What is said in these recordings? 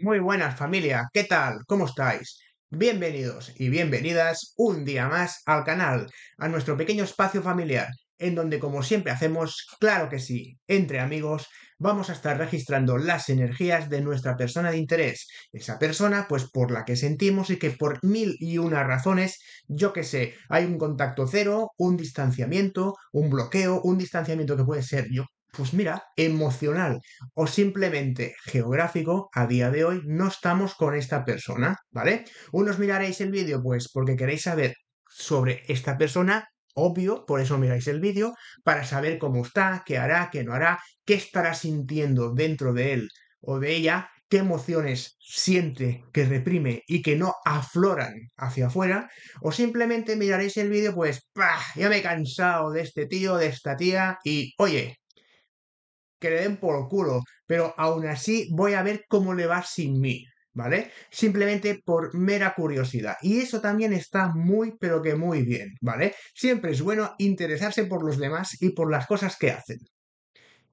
Muy buenas familia, ¿qué tal? ¿Cómo estáis? Bienvenidos y bienvenidas un día más al canal, a nuestro pequeño espacio familiar, en donde como siempre hacemos, claro que sí, entre amigos, vamos a estar registrando las energías de nuestra persona de interés, esa persona pues por la que sentimos y que por mil y una razones, yo que sé, hay un contacto cero, un distanciamiento, un bloqueo, un distanciamiento que puede ser, yo pues mira, emocional o simplemente geográfico, a día de hoy no estamos con esta persona, ¿vale? Unos miraréis el vídeo pues porque queréis saber sobre esta persona, obvio, por eso miráis el vídeo, para saber cómo está, qué hará, qué no hará, qué estará sintiendo dentro de él o de ella, qué emociones siente que reprime y que no afloran hacia afuera, o simplemente miraréis el vídeo pues, ¡pah! Ya me he cansado de este tío, de esta tía, y oye, que le den por culo, pero aún así voy a ver cómo le va sin mí. ¿vale? Simplemente por mera curiosidad. Y eso también está muy, pero que muy bien, ¿vale? Siempre es bueno interesarse por los demás y por las cosas que hacen.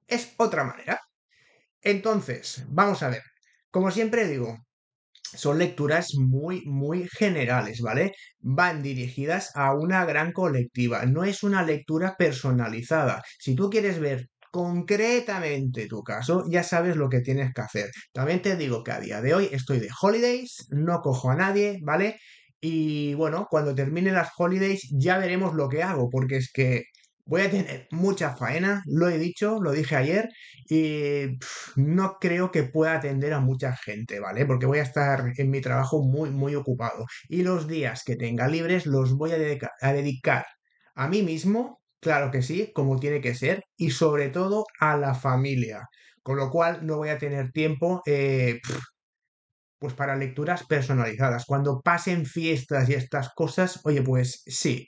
Es otra manera. Entonces, vamos a ver. Como siempre digo, son lecturas muy, muy generales, ¿vale? Van dirigidas a una gran colectiva, no es una lectura personalizada. Si tú quieres ver concretamente tu caso, ya sabes lo que tienes que hacer. También te digo que a día de hoy estoy de holidays, no cojo a nadie, ¿vale? Y bueno, cuando termine las holidays ya veremos lo que hago, porque es que voy a tener mucha faena, lo he dicho, lo dije ayer, y no creo que pueda atender a mucha gente, ¿vale? Porque voy a estar en mi trabajo muy, muy ocupado. Y los días que tenga libres los voy a, dedicar a mí mismo Claro que sí, como tiene que ser, y sobre todo a la familia. Con lo cual no voy a tener tiempo eh, pues para lecturas personalizadas. Cuando pasen fiestas y estas cosas, oye, pues sí,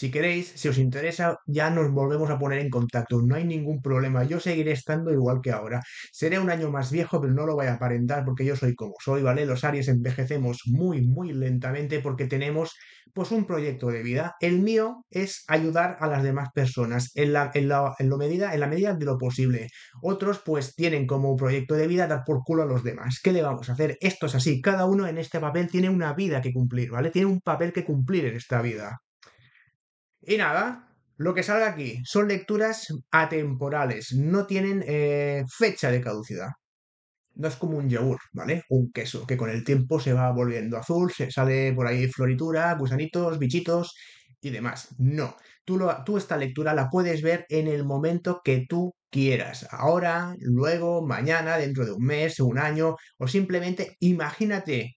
si queréis, si os interesa, ya nos volvemos a poner en contacto. No hay ningún problema. Yo seguiré estando igual que ahora. Seré un año más viejo, pero no lo voy a aparentar porque yo soy como soy, ¿vale? Los Aries envejecemos muy, muy lentamente porque tenemos pues un proyecto de vida. El mío es ayudar a las demás personas en la, en lo medida, en la medida de lo posible. Otros pues tienen como proyecto de vida dar por culo a los demás. ¿Qué le vamos a hacer? Esto es así. Cada uno en este papel tiene una vida que cumplir, ¿vale? Tiene un papel que cumplir en esta vida. Y nada, lo que salga aquí son lecturas atemporales, no tienen eh, fecha de caducidad. No es como un yogur, ¿vale? Un queso que con el tiempo se va volviendo azul, se sale por ahí floritura, gusanitos, bichitos y demás. No, tú, tú esta lectura la puedes ver en el momento que tú quieras. Ahora, luego, mañana, dentro de un mes, un año, o simplemente imagínate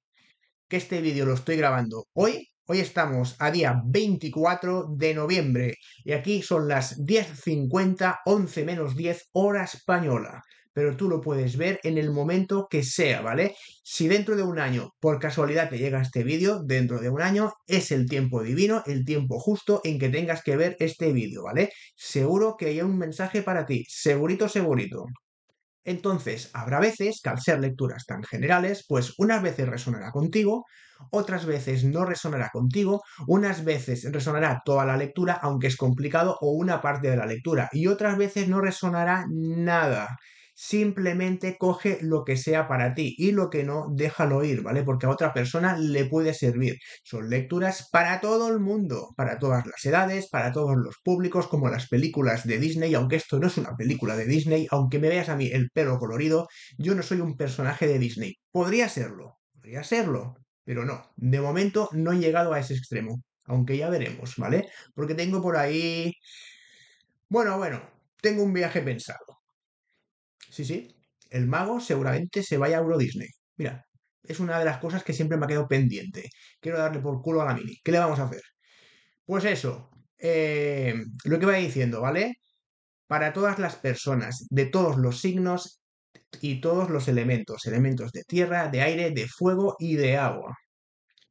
que este vídeo lo estoy grabando hoy Hoy estamos a día 24 de noviembre y aquí son las 10.50, 11 menos 10 hora española. Pero tú lo puedes ver en el momento que sea, ¿vale? Si dentro de un año, por casualidad, te llega este vídeo, dentro de un año es el tiempo divino, el tiempo justo en que tengas que ver este vídeo, ¿vale? Seguro que hay un mensaje para ti, segurito, segurito. Entonces, habrá veces que al ser lecturas tan generales, pues unas veces resonará contigo, otras veces no resonará contigo, unas veces resonará toda la lectura, aunque es complicado, o una parte de la lectura, y otras veces no resonará nada simplemente coge lo que sea para ti y lo que no, déjalo ir, ¿vale? Porque a otra persona le puede servir. Son lecturas para todo el mundo, para todas las edades, para todos los públicos, como las películas de Disney, aunque esto no es una película de Disney, aunque me veas a mí el pelo colorido, yo no soy un personaje de Disney. Podría serlo, podría serlo, pero no, de momento no he llegado a ese extremo, aunque ya veremos, ¿vale? Porque tengo por ahí... Bueno, bueno, tengo un viaje pensado. Sí, sí. El mago seguramente se vaya a Euro Disney. Mira, es una de las cosas que siempre me ha quedado pendiente. Quiero darle por culo a la mini. ¿Qué le vamos a hacer? Pues eso, eh, lo que va diciendo, ¿vale? Para todas las personas, de todos los signos y todos los elementos, elementos de tierra, de aire, de fuego y de agua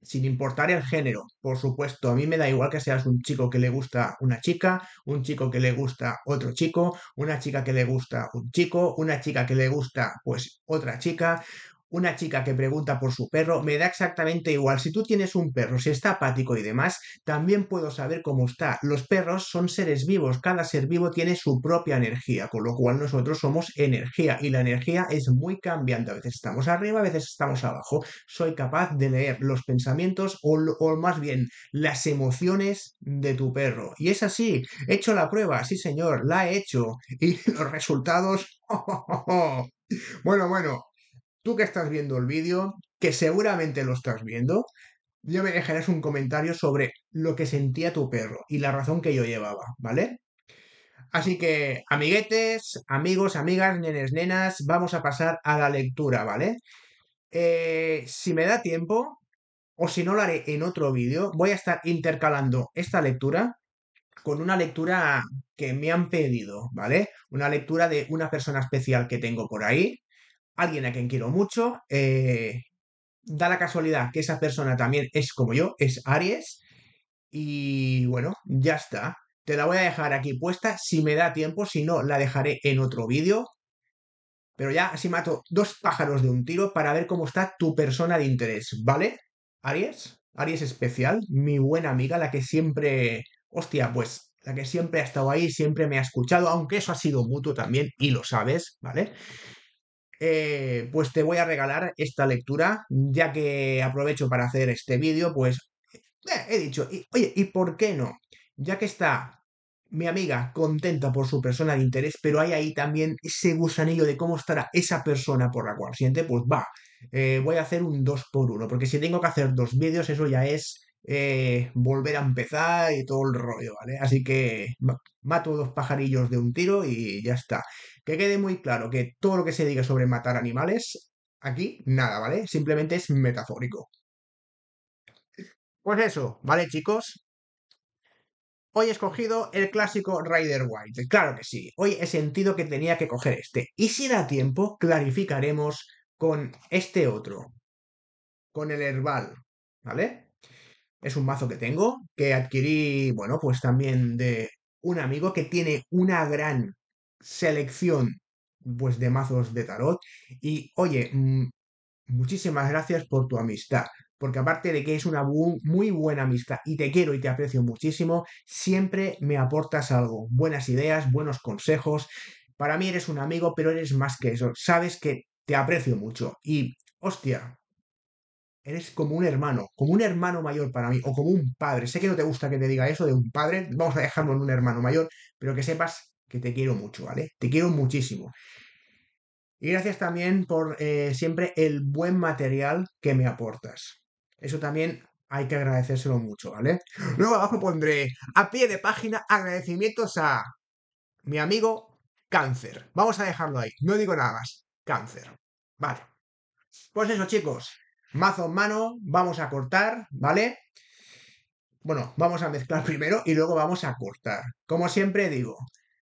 sin importar el género, por supuesto. A mí me da igual que seas un chico que le gusta una chica, un chico que le gusta otro chico, una chica que le gusta un chico, una chica que le gusta pues otra chica, una chica que pregunta por su perro, me da exactamente igual. Si tú tienes un perro, si está apático y demás, también puedo saber cómo está. Los perros son seres vivos, cada ser vivo tiene su propia energía, con lo cual nosotros somos energía y la energía es muy cambiante. A veces estamos arriba, a veces estamos abajo. Soy capaz de leer los pensamientos o, más bien las emociones de tu perro. Y es así, he hecho la prueba, sí señor, la he hecho y los resultados... ¡oh, oh, oh! bueno, bueno, tú que estás viendo el vídeo, que seguramente lo estás viendo, yo me dejarás un comentario sobre lo que sentía tu perro y la razón que yo llevaba, ¿vale? Así que, amiguetes, amigos, amigas, nenes, nenas, vamos a pasar a la lectura, ¿vale? Eh, si me da tiempo, o si no lo haré en otro vídeo, voy a estar intercalando esta lectura con una lectura que me han pedido, ¿vale? Una lectura de una persona especial que tengo por ahí, alguien a quien quiero mucho. Eh, da la casualidad que esa persona también es como yo, es Aries. Y bueno, ya está. Te la voy a dejar aquí puesta si me da tiempo, si no, la dejaré en otro vídeo. Pero ya así mato dos pájaros de un tiro para ver cómo está tu persona de interés, ¿vale? Aries, Aries especial, mi buena amiga, la que siempre, hostia, pues la que siempre ha estado ahí, siempre me ha escuchado, aunque eso ha sido mutuo también y lo sabes, ¿vale? Eh, pues te voy a regalar esta lectura, ya que aprovecho para hacer este vídeo, pues eh, he dicho, oye, ¿y por qué no? Ya que está mi amiga contenta por su persona de interés, pero hay ahí también ese gusanillo de cómo estará esa persona por la cual siente, pues va, eh, voy a hacer un 2 por 1 porque si tengo que hacer dos vídeos, eso ya es eh, volver a empezar y todo el rollo, ¿vale? Así que mato dos pajarillos de un tiro y ya está. Que quede muy claro que todo lo que se diga sobre matar animales, aquí nada, ¿vale? Simplemente es metafórico. Pues eso, ¿vale, chicos? Hoy he escogido el clásico Rider White. Claro que sí. Hoy he sentido que tenía que coger este. Y si da tiempo, clarificaremos con este otro. Con el herbal. ¿Vale? Es un mazo que tengo, que adquirí, bueno, pues también de un amigo que tiene una gran selección, pues, de mazos de tarot. Y, oye, mm, muchísimas gracias por tu amistad. Porque aparte de que es una muy buena amistad y te quiero y te aprecio muchísimo, siempre me aportas algo, buenas ideas, buenos consejos. Para mí eres un amigo, pero eres más que eso. Sabes que te aprecio mucho. Y, hostia, eres como un hermano, como un hermano mayor para mí, o como un padre. Sé que no te gusta que te diga eso de un padre, vamos a dejarlo en un hermano mayor, pero que sepas que te quiero mucho, ¿vale? Te quiero muchísimo. Y gracias también por eh, siempre el buen material que me aportas. Eso también hay que agradecérselo mucho, ¿vale? Luego abajo pondré a pie de página agradecimientos a mi amigo Cáncer. Vamos a dejarlo ahí, no digo nada más. Cáncer. Vale. Pues eso, chicos mazo en mano, vamos a cortar, ¿vale? Bueno, vamos a mezclar primero y luego vamos a cortar. Como siempre digo,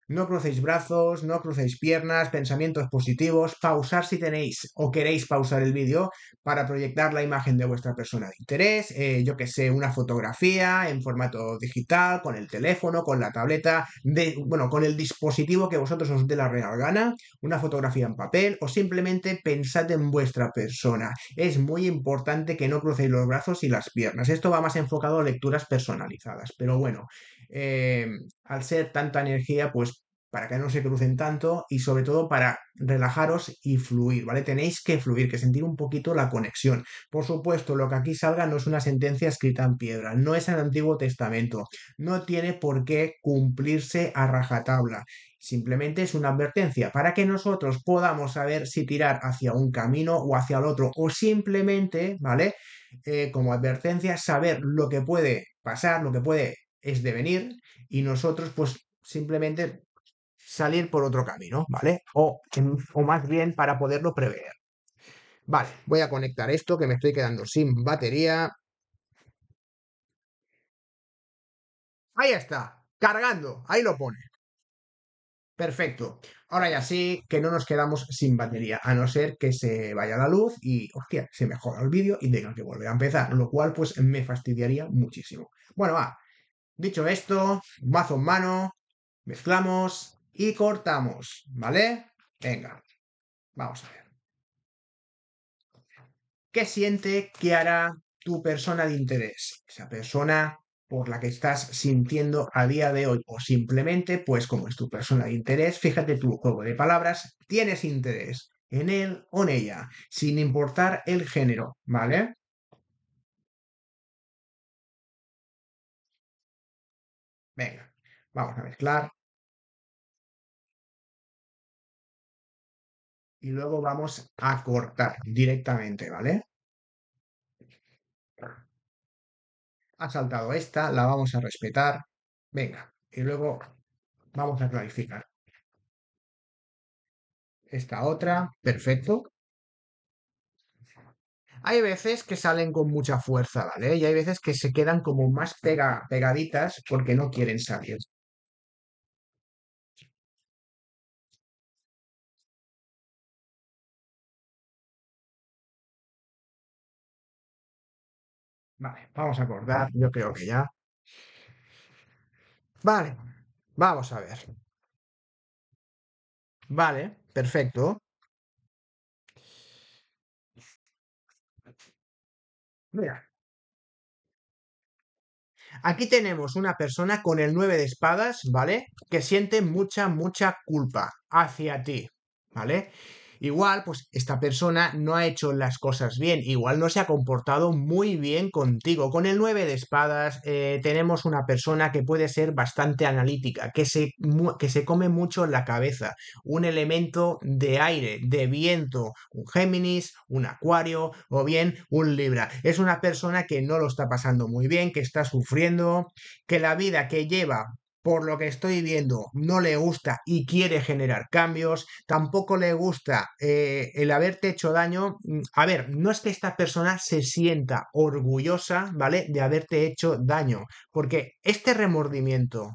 no crucéis brazos, no crucéis piernas, pensamientos positivos, pausar si tenéis o queréis pausar el vídeo para proyectar la imagen de vuestra persona de interés, eh, yo que sé, una fotografía en formato digital, con el teléfono, con la tableta, de, bueno, con el dispositivo que vosotros os dé la real gana, una fotografía en papel o simplemente pensad en vuestra persona. Es muy importante que no crucéis los brazos y las piernas. Esto va más enfocado a lecturas personalizadas, pero bueno, eh, al ser tanta energía, pues para que no se crucen tanto y sobre todo para relajaros y fluir, ¿vale? Tenéis que fluir, que sentir un poquito la conexión. Por supuesto, lo que aquí salga no es una sentencia escrita en piedra, no es el Antiguo Testamento, no tiene por qué cumplirse a rajatabla. Simplemente es una advertencia para que nosotros podamos saber si tirar hacia un camino o hacia el otro, o simplemente, ¿vale? Eh, como advertencia, saber lo que puede pasar, lo que puede es devenir, y nosotros, pues simplemente salir por otro camino, ¿vale? O, o más bien para poderlo prever. Vale, voy a conectar esto que me estoy quedando sin batería. Ahí está, cargando, ahí lo pone. Perfecto. Ahora ya sí que no nos quedamos sin batería, a no ser que se vaya la luz y, hostia, se mejora el vídeo y tenga que volver a empezar, lo cual pues me fastidiaría muchísimo. Bueno, va. Dicho esto, mazo en mano, mezclamos, y cortamos, ¿vale? Venga, vamos a ver. ¿Qué siente que hará tu persona de interés? Esa persona por la que estás sintiendo a día de hoy o simplemente, pues como es tu persona de interés, fíjate tu juego de palabras, tienes interés en él o en ella, sin importar el género, ¿vale? Venga, vamos a mezclar. y luego vamos a cortar directamente, ¿vale? Ha saltado esta, la vamos a respetar. Venga, y luego vamos a clarificar. Esta otra, perfecto. Hay veces que salen con mucha fuerza, ¿vale? Y hay veces que se quedan como más pegaditas porque no quieren salir. vamos a acordar, yo creo que ya. Vale, vamos a ver. Vale, perfecto. Mira. Aquí tenemos una persona con el 9 de espadas, ¿vale? Que siente mucha, mucha culpa hacia ti, ¿vale? Igual, pues esta persona no ha hecho las cosas bien, igual no se ha comportado muy bien contigo. Con el 9 de espadas eh, tenemos una persona que puede ser bastante analítica, que se, que se come mucho en la cabeza, un elemento de aire, de viento, un Géminis, un Acuario o bien un Libra. Es una persona que no lo está pasando muy bien, que está sufriendo, que la vida que lleva por lo que estoy viendo, no le gusta y quiere generar cambios, tampoco le gusta eh, el haberte hecho daño. Mm, a ver, no es que esta persona se sienta orgullosa, ¿vale? De haberte hecho daño, porque este remordimiento,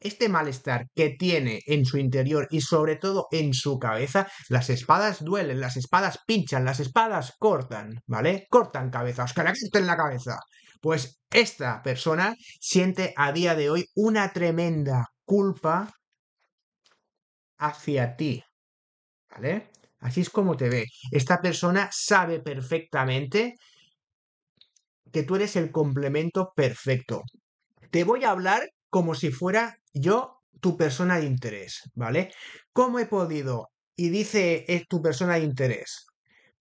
este malestar que tiene en su interior y sobre todo en su cabeza, las espadas duelen, las espadas pinchan, las espadas cortan, ¿vale? Cortan cabezas, que en la cabeza pues esta persona siente a día de hoy una tremenda culpa hacia ti. ¿Vale? Así es como te ve. Esta persona sabe perfectamente que tú eres el complemento perfecto. Te voy a hablar como si fuera yo tu persona de interés, ¿vale? ¿Cómo he podido? Y dice, es tu persona de interés.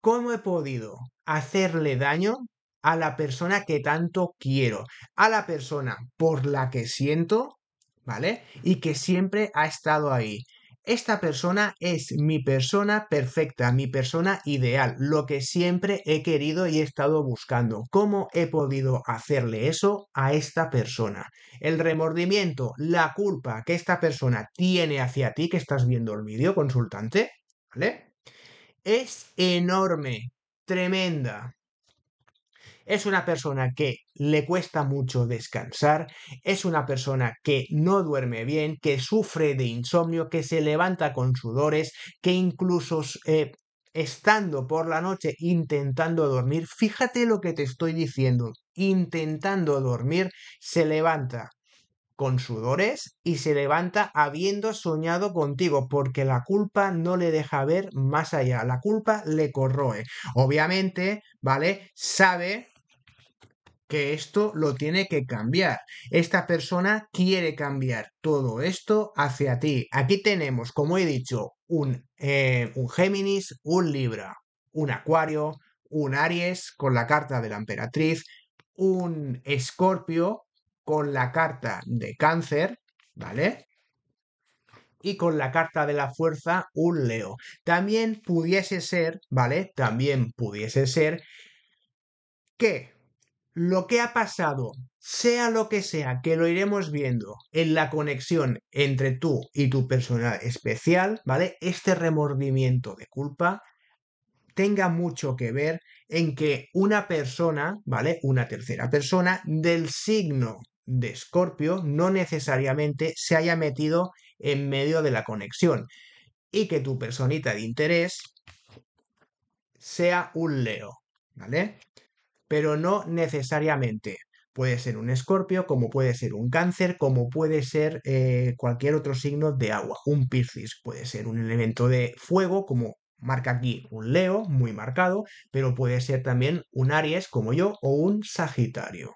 ¿Cómo he podido hacerle daño a la persona que tanto quiero, a la persona por la que siento, ¿vale? Y que siempre ha estado ahí. Esta persona es mi persona perfecta, mi persona ideal, lo que siempre he querido y he estado buscando. ¿Cómo he podido hacerle eso a esta persona? El remordimiento, la culpa que esta persona tiene hacia ti, que estás viendo el vídeo, consultante, ¿vale? Es enorme, tremenda, es una persona que le cuesta mucho descansar, es una persona que no duerme bien, que sufre de insomnio, que se levanta con sudores, que incluso eh, estando por la noche intentando dormir, fíjate lo que te estoy diciendo, intentando dormir, se levanta con sudores y se levanta habiendo soñado contigo, porque la culpa no le deja ver más allá, la culpa le corroe. Obviamente, ¿vale? Sabe que esto lo tiene que cambiar. Esta persona quiere cambiar todo esto hacia ti. Aquí tenemos, como he dicho, un, eh, un Géminis, un Libra, un Acuario, un Aries con la carta de la emperatriz, un Escorpio con la carta de cáncer, ¿vale? y con la carta de la fuerza un Leo. También pudiese ser, ¿vale? También pudiese ser que lo que ha pasado, sea lo que sea, que lo iremos viendo en la conexión entre tú y tu persona especial, ¿vale? Este remordimiento de culpa tenga mucho que ver en que una persona, ¿vale? Una tercera persona del signo de Escorpio no necesariamente se haya metido en medio de la conexión y que tu personita de interés sea un Leo, ¿vale? pero no necesariamente. Puede ser un escorpio, como puede ser un cáncer, como puede ser eh, cualquier otro signo de agua, un piscis, puede ser un elemento de fuego, como marca aquí un leo, muy marcado, pero puede ser también un aries, como yo, o un sagitario.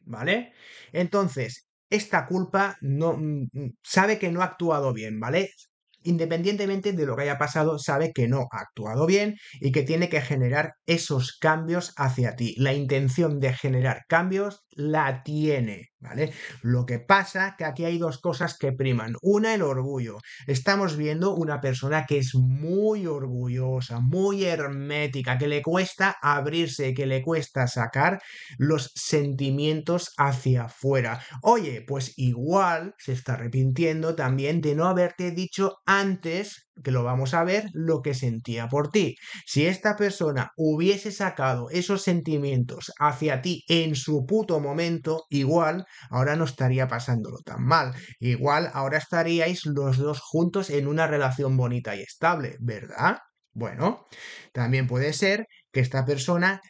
¿Vale? Entonces, esta culpa no mm, mm, sabe que no ha actuado bien, ¿vale? independientemente de lo que haya pasado, sabe que no ha actuado bien y que tiene que generar esos cambios hacia ti. La intención de generar cambios la tiene. ¿Vale? Lo que pasa que aquí hay dos cosas que priman. Una, el orgullo. Estamos viendo una persona que es muy orgullosa, muy hermética, que le cuesta abrirse, que le cuesta sacar los sentimientos hacia afuera. Oye, pues igual se está arrepintiendo también de no haberte dicho antes que lo vamos a ver, lo que sentía por ti. Si esta persona hubiese sacado esos sentimientos hacia ti en su puto momento, igual ahora no estaría pasándolo tan mal. Igual ahora estaríais los dos juntos en una relación bonita y estable, ¿verdad? Bueno, también puede ser que esta persona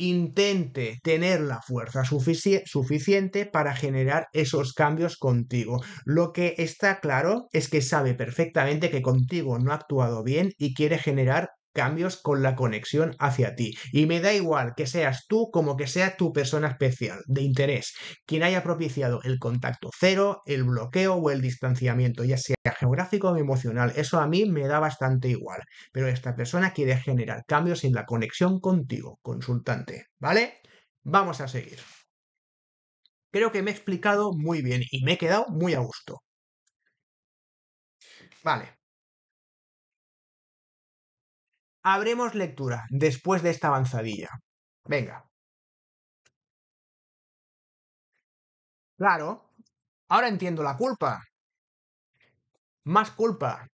intente tener la fuerza suficiente para generar esos cambios contigo. Lo que está claro es que sabe perfectamente que contigo no ha actuado bien y quiere generar cambios con la conexión hacia ti. Y me da igual que seas tú como que sea tu persona especial, de interés, quien haya propiciado el contacto cero, el bloqueo o el distanciamiento, ya sea geográfico o emocional. Eso a mí me da bastante igual. Pero esta persona quiere generar cambios en la conexión contigo, consultante. ¿Vale? Vamos a seguir. Creo que me he explicado muy bien y me he quedado muy a gusto. Vale, Habremos lectura después de esta avanzadilla. Venga. Claro, ahora entiendo la culpa. Más culpa.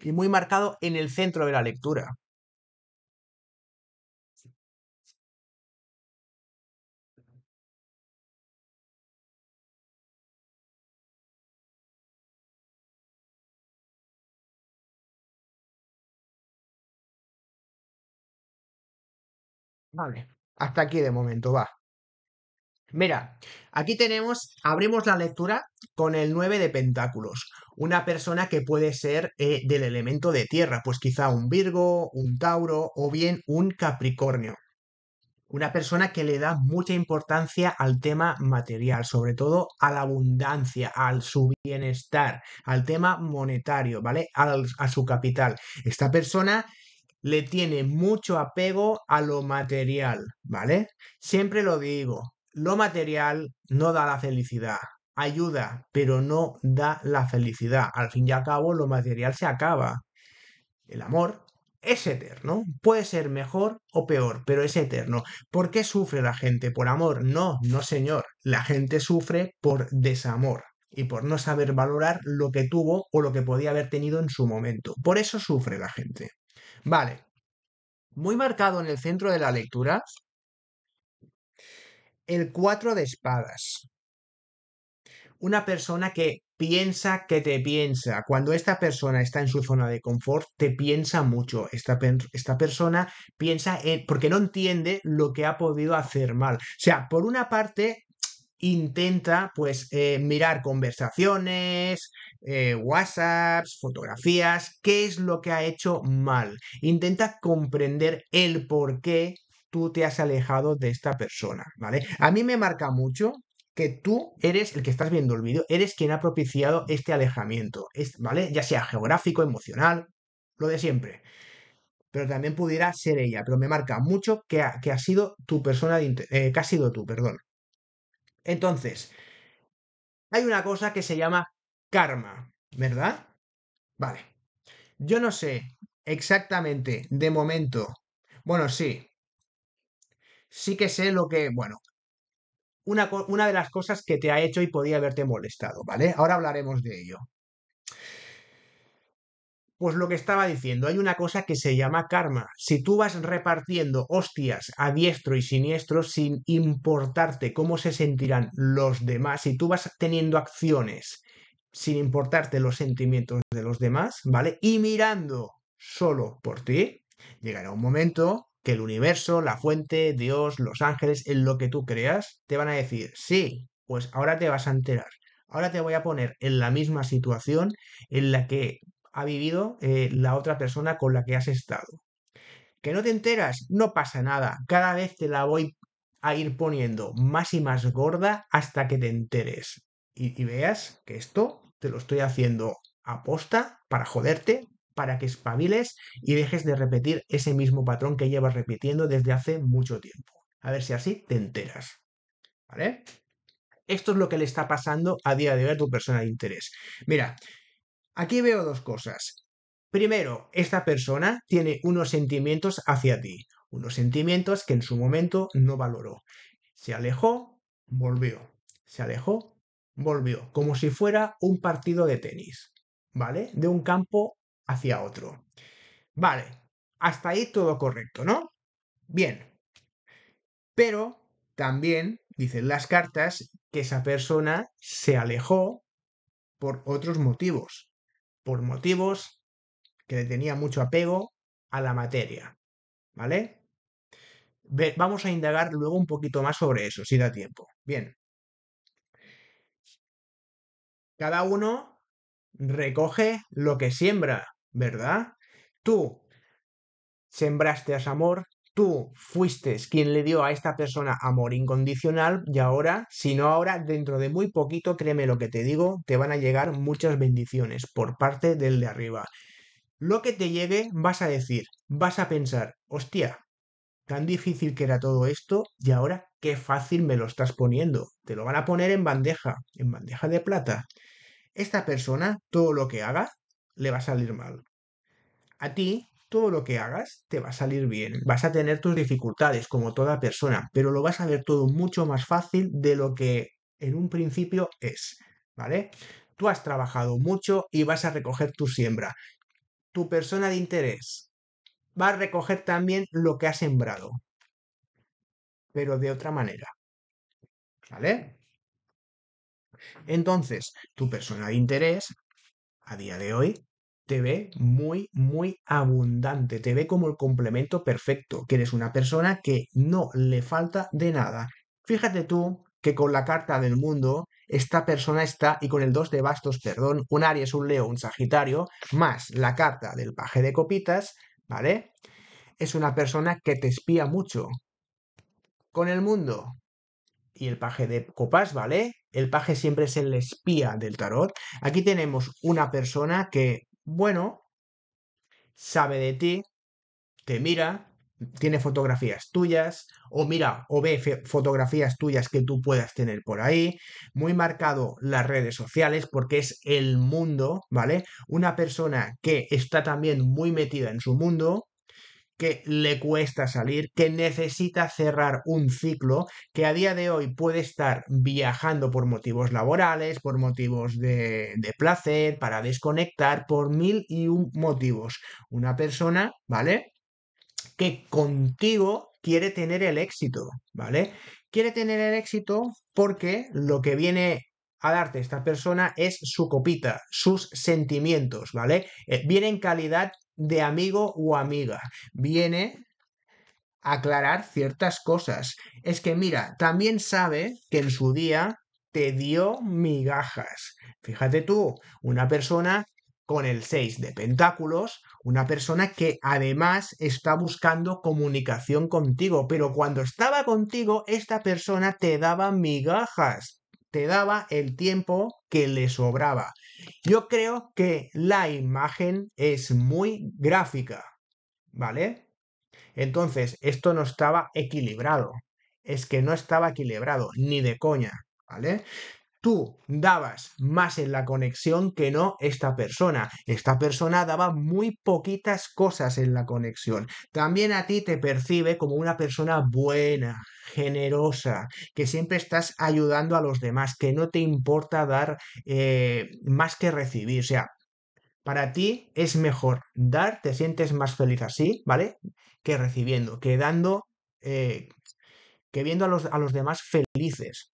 Y muy marcado en el centro de la lectura. Vale, hasta aquí de momento va. Mira, aquí tenemos, abrimos la lectura con el 9 de pentáculos, una persona que puede ser eh, del elemento de tierra, pues quizá un Virgo, un Tauro o bien un Capricornio. Una persona que le da mucha importancia al tema material, sobre todo a la abundancia, al su bienestar, al tema monetario, ¿vale? a su capital. Esta persona le tiene mucho apego a lo material, ¿vale? Siempre lo digo, lo material no da la felicidad, ayuda, pero no da la felicidad. Al fin y al cabo, lo material se acaba. El amor es eterno, puede ser mejor o peor, pero es eterno. ¿Por qué sufre la gente? ¿Por amor? No, no señor, la gente sufre por desamor y por no saber valorar lo que tuvo o lo que podía haber tenido en su momento. Por eso sufre la gente. Vale. Muy marcado en el centro de la lectura el cuatro de espadas. Una persona que piensa que te piensa. Cuando esta persona está en su zona de confort, te piensa mucho. Esta, esta, persona piensa en, porque no entiende lo que ha podido hacer mal. O sea, por una parte, intenta pues eh, mirar conversaciones, eh, WhatsApps, fotografías, qué es lo que ha hecho mal. Intenta comprender el por qué tú te has alejado de esta persona, ¿vale? A mí me marca mucho que tú eres el que estás viendo el vídeo, eres quien ha propiciado este alejamiento, ¿vale? Ya sea geográfico, emocional, lo de siempre. Pero también pudiera ser ella, pero me marca mucho que ha, sido tu persona, eh, que ha sido tú, perdón. Entonces, hay una cosa que se llama karma, ¿verdad? Vale. Yo no sé exactamente de momento. Bueno, sí. Sí que sé lo que, bueno, una, una de las cosas que te ha hecho y podía haberte molestado, ¿vale? Ahora hablaremos de ello. Pues lo que estaba diciendo, hay una cosa que se llama karma. Si tú vas repartiendo hostias a diestro y siniestro sin importarte cómo se sentirán los demás, si tú vas teniendo acciones sin importarte los sentimientos de los demás, ¿vale? Y mirando solo por ti, llegará un momento que el universo, la fuente, Dios, los ángeles, en lo que tú creas, te van a decir, sí, pues ahora te vas a enterar. Ahora te voy a poner en la misma situación en la que ha vivido eh, la otra persona con la que has estado. Que no te enteras, no pasa nada. Cada vez te la voy a ir poniendo más y más gorda hasta que te enteres. Y, veas que esto te lo estoy haciendo aposta para joderte, para que espabiles y dejes de repetir ese mismo patrón que llevas repitiendo desde hace mucho tiempo. A ver si así te enteras. ¿Vale? Esto es lo que le está pasando a día de hoy a tu persona de interés. Mira, Aquí veo dos cosas. Primero, esta persona tiene unos sentimientos hacia ti, unos sentimientos que en su momento no valoró. Se alejó, volvió. Se alejó, volvió, como si fuera un partido de tenis, ¿vale? De un campo hacia otro. Vale, hasta ahí todo correcto, ¿no? Bien. Pero también dicen las cartas que esa persona se alejó por otros motivos por motivos que le tenía mucho apego a la materia, ¿vale? Vamos a indagar luego un poquito más sobre eso, si da tiempo. Bien. Cada uno recoge lo que siembra, ¿verdad? Tú sembraste amor, tú fuiste quien le dio a esta persona amor incondicional y ahora, si no ahora, dentro de muy poquito, créeme lo que te digo, te van a llegar muchas bendiciones por parte del de arriba. Lo que te llegue vas a decir, vas a pensar, hostia, tan difícil que era todo esto y ahora qué fácil me lo estás poniendo. Te lo van a poner en bandeja, en bandeja de plata. Esta persona, todo lo que haga, le va a salir mal. A ti todo lo que hagas te va a salir bien. Vas a tener tus dificultades como toda persona, pero lo vas a ver todo mucho más fácil de lo que en un principio es, ¿vale? Tú has trabajado mucho y vas a recoger tu siembra. Tu persona de interés va a recoger también lo que ha sembrado, pero de otra manera. ¿Vale? Entonces, tu persona de interés, a día de hoy, te ve muy, muy abundante, te ve como el complemento perfecto, que eres una persona que no le falta de nada. Fíjate tú que con la carta del mundo, esta persona está, y con el 2 de bastos, perdón, un Aries, un Leo, un Sagitario, más la carta del paje de copitas, ¿vale? Es una persona que te espía mucho con el mundo. Y el paje de copas, ¿vale? El paje siempre es el espía del tarot. Aquí tenemos una persona que bueno, sabe de ti, te mira, tiene fotografías tuyas, o mira, o ve fotografías tuyas que tú puedas tener por ahí. Muy marcado las redes sociales porque es el mundo, ¿vale? Una persona que está también muy metida en su mundo, que le cuesta salir, que necesita cerrar un ciclo, que a día de hoy puede estar viajando por motivos laborales, por motivos de, placer, para desconectar, por mil y un motivos. Una persona, ¿vale? Que contigo quiere tener el éxito, ¿vale? Quiere tener el éxito porque lo que viene a darte esta persona es su copita, sus sentimientos, ¿vale? Eh, viene en calidad de amigo o amiga. Viene a aclarar ciertas cosas. Es que mira, también sabe que en su día te dio migajas. Fíjate tú, una persona con el 6 de pentáculos, una persona que además está buscando comunicación contigo, pero cuando estaba contigo, esta persona te daba migajas, te daba el tiempo que le sobraba. Yo creo que la imagen es muy gráfica, ¿vale? Entonces, esto no estaba equilibrado. Es que no estaba equilibrado, ni de coña, ¿vale? tú dabas más en la conexión que no esta persona. Esta persona daba muy poquitas cosas en la conexión. También a ti te percibe como una persona buena, generosa, que siempre estás ayudando a los demás, que no te importa dar eh, más que recibir. O sea, para ti es mejor dar, te sientes más feliz así, ¿vale? Que recibiendo, que dando, eh, que viendo a los, a los demás felices.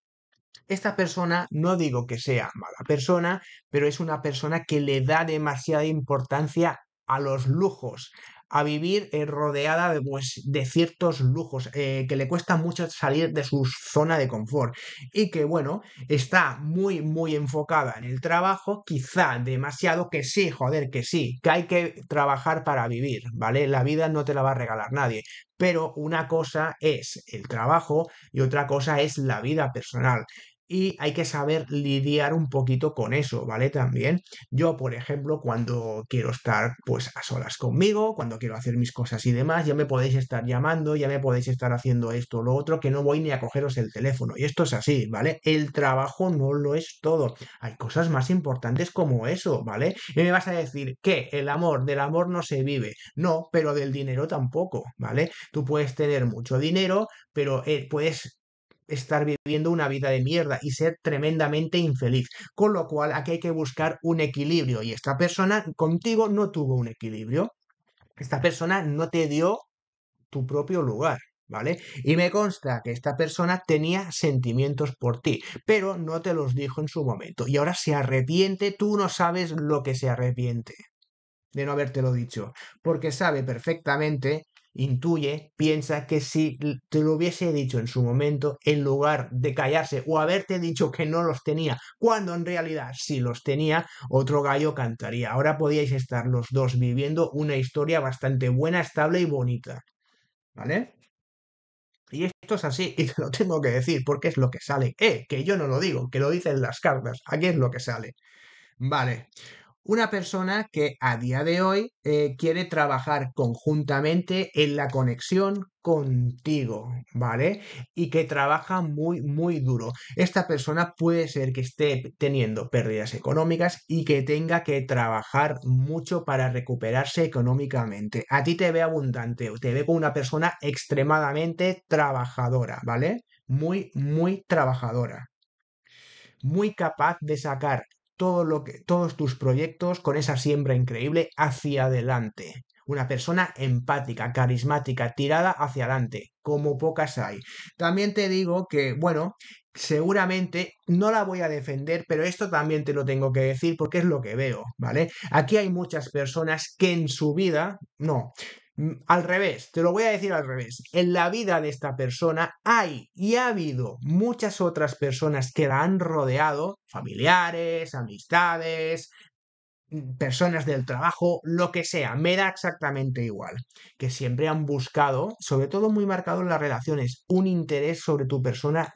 Esta persona, no digo que sea mala persona, pero es una persona que le da demasiada importancia a los lujos, a vivir eh, rodeada de, pues, de, ciertos lujos, eh, que le cuesta mucho salir de su zona de confort y que, bueno, está muy, muy enfocada en el trabajo, quizá demasiado que sí, joder, que sí, que hay que trabajar para vivir, ¿vale? La vida no te la va a regalar nadie, pero una cosa es el trabajo y otra cosa es la vida personal y hay que saber lidiar un poquito con eso, ¿vale? También yo, por ejemplo, cuando quiero estar pues a solas conmigo, cuando quiero hacer mis cosas y demás, ya me podéis estar llamando, ya me podéis estar haciendo esto o lo otro, que no voy ni a cogeros el teléfono. Y esto es así, ¿vale? El trabajo no lo es todo. Hay cosas más importantes como eso, ¿vale? Y me vas a decir que el amor, del amor no se vive. No, pero del dinero tampoco, ¿vale? Tú puedes tener mucho dinero, pero eh, puedes estar viviendo una vida de mierda y ser tremendamente infeliz. Con lo cual, aquí hay que buscar un equilibrio y esta persona contigo no tuvo un equilibrio. Esta persona no te dio tu propio lugar. ¿Vale? Y me consta que esta persona tenía sentimientos por ti, pero no te los dijo en su momento. Y ahora se arrepiente, tú no sabes lo que se arrepiente de no habértelo dicho, porque sabe perfectamente intuye, piensa que si te lo hubiese dicho en su momento, en lugar de callarse o haberte dicho que no los tenía, cuando en realidad si los tenía, otro gallo cantaría. Ahora podíais estar los dos viviendo una historia bastante buena, estable y bonita. ¿Vale? Y esto es así, y te lo tengo que decir, porque es lo que sale. Eh, que yo no lo digo, que lo dicen las cartas. Aquí es lo que sale. Vale una persona que a día de hoy eh, quiere trabajar conjuntamente en la conexión contigo, ¿vale? Y que trabaja muy, muy duro. Esta persona puede ser que esté teniendo pérdidas económicas y que tenga que trabajar mucho para recuperarse económicamente. A ti te ve abundante, te ve como una persona extremadamente trabajadora, ¿vale? Muy, muy trabajadora muy capaz de sacar lo que, todos tus proyectos con esa siembra increíble hacia adelante. Una persona empática, carismática, tirada hacia adelante, como pocas hay. También te digo que, bueno, seguramente no la voy a defender, pero esto también te lo tengo que decir porque es lo que veo, ¿vale? Aquí hay muchas personas que en su vida, no, Mm, al revés, te lo voy a decir al revés. En la vida de esta persona hay y ha habido muchas otras personas que la han rodeado, familiares, amistades, mm, personas del trabajo, lo que sea, me da exactamente igual, que siempre han buscado, sobre todo muy marcado en las relaciones, un interés sobre tu persona,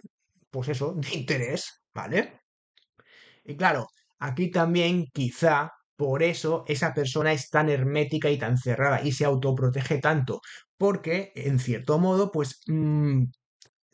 pues eso, de interés, ¿vale? Y claro, aquí también quizá por eso esa persona es tan hermética y tan cerrada y se autoprotege tanto, porque en cierto modo, pues mm,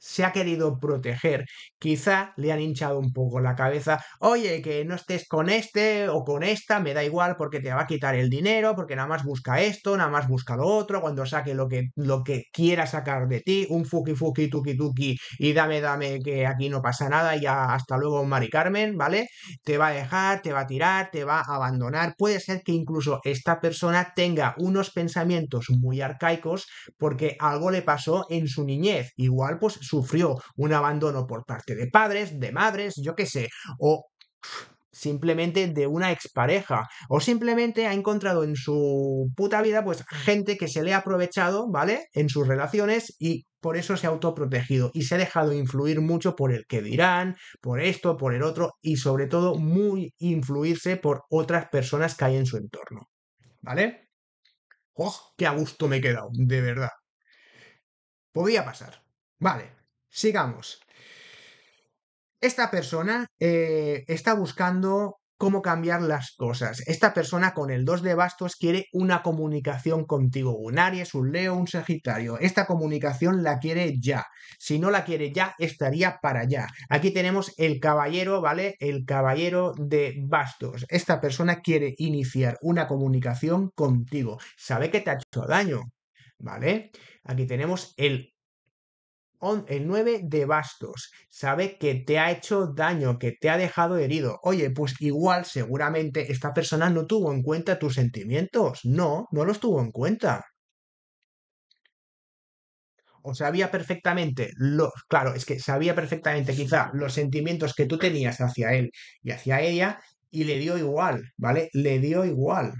se ha querido proteger. Quizá le han hinchado un poco la cabeza, oye, que no estés con este o con esta, me da igual porque te va a quitar el dinero, porque nada más busca esto, nada más busca lo otro, cuando saque lo que, lo que quiera sacar de ti, un fuki fuki tuki tuki y dame, dame, que aquí no pasa nada, ya hasta luego Mari Carmen, ¿vale? Te va a dejar, te va a tirar, te va a abandonar. Puede ser que incluso esta persona tenga unos pensamientos muy arcaicos porque algo le pasó en su niñez. Igual pues sufrió un abandono por parte de padres, de madres, yo qué sé, o simplemente de una expareja o simplemente ha encontrado en su puta vida pues mm. gente que se le ha aprovechado, ¿vale? En sus relaciones y por eso se ha autoprotegido y se ha dejado influir mucho por el que dirán, por esto, por el otro y sobre todo muy influirse por otras personas que hay en su entorno, ¿vale? ¡Oh, qué a gusto me he quedado, de verdad! Podía pasar. Vale, Sigamos. Esta persona eh, está buscando cómo cambiar las cosas. Esta persona con el 2 de bastos quiere una comunicación contigo, un Aries, un Leo, un Sagitario. Esta comunicación la quiere ya. Si no la quiere ya, estaría para allá. Aquí tenemos el caballero, ¿vale? El caballero de bastos. Esta persona quiere iniciar una comunicación contigo. Sabe que te ha hecho daño, ¿vale? Aquí tenemos el el 9 de bastos, sabe que te ha hecho daño, que te ha dejado herido. Oye, pues igual seguramente esta persona no tuvo en cuenta tus sentimientos. No, no los tuvo en cuenta. O sabía perfectamente, lo, claro, es que sabía perfectamente quizá los sentimientos que tú tenías hacia él y hacia ella y le dio igual, ¿vale? Le dio igual.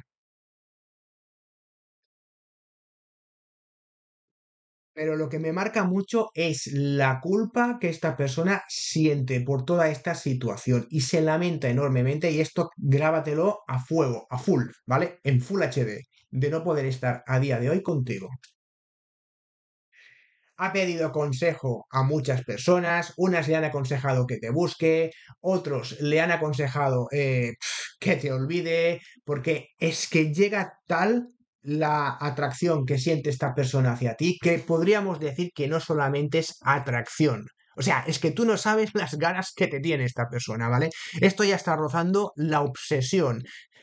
Pero lo que me marca mucho es la culpa que esta persona siente por toda esta situación y se lamenta enormemente y esto grábatelo a fuego, a full, ¿vale? En full HD, de no poder estar a día de hoy contigo. Ha pedido consejo a muchas personas, unas le han aconsejado que te busque, otros le han aconsejado eh, que te olvide, porque es que llega tal la atracción que siente esta persona hacia ti, que podríamos decir que no solamente es atracción. O sea, es que tú no sabes las ganas que te tiene esta persona, ¿vale? Esto ya está rozando la obsesión.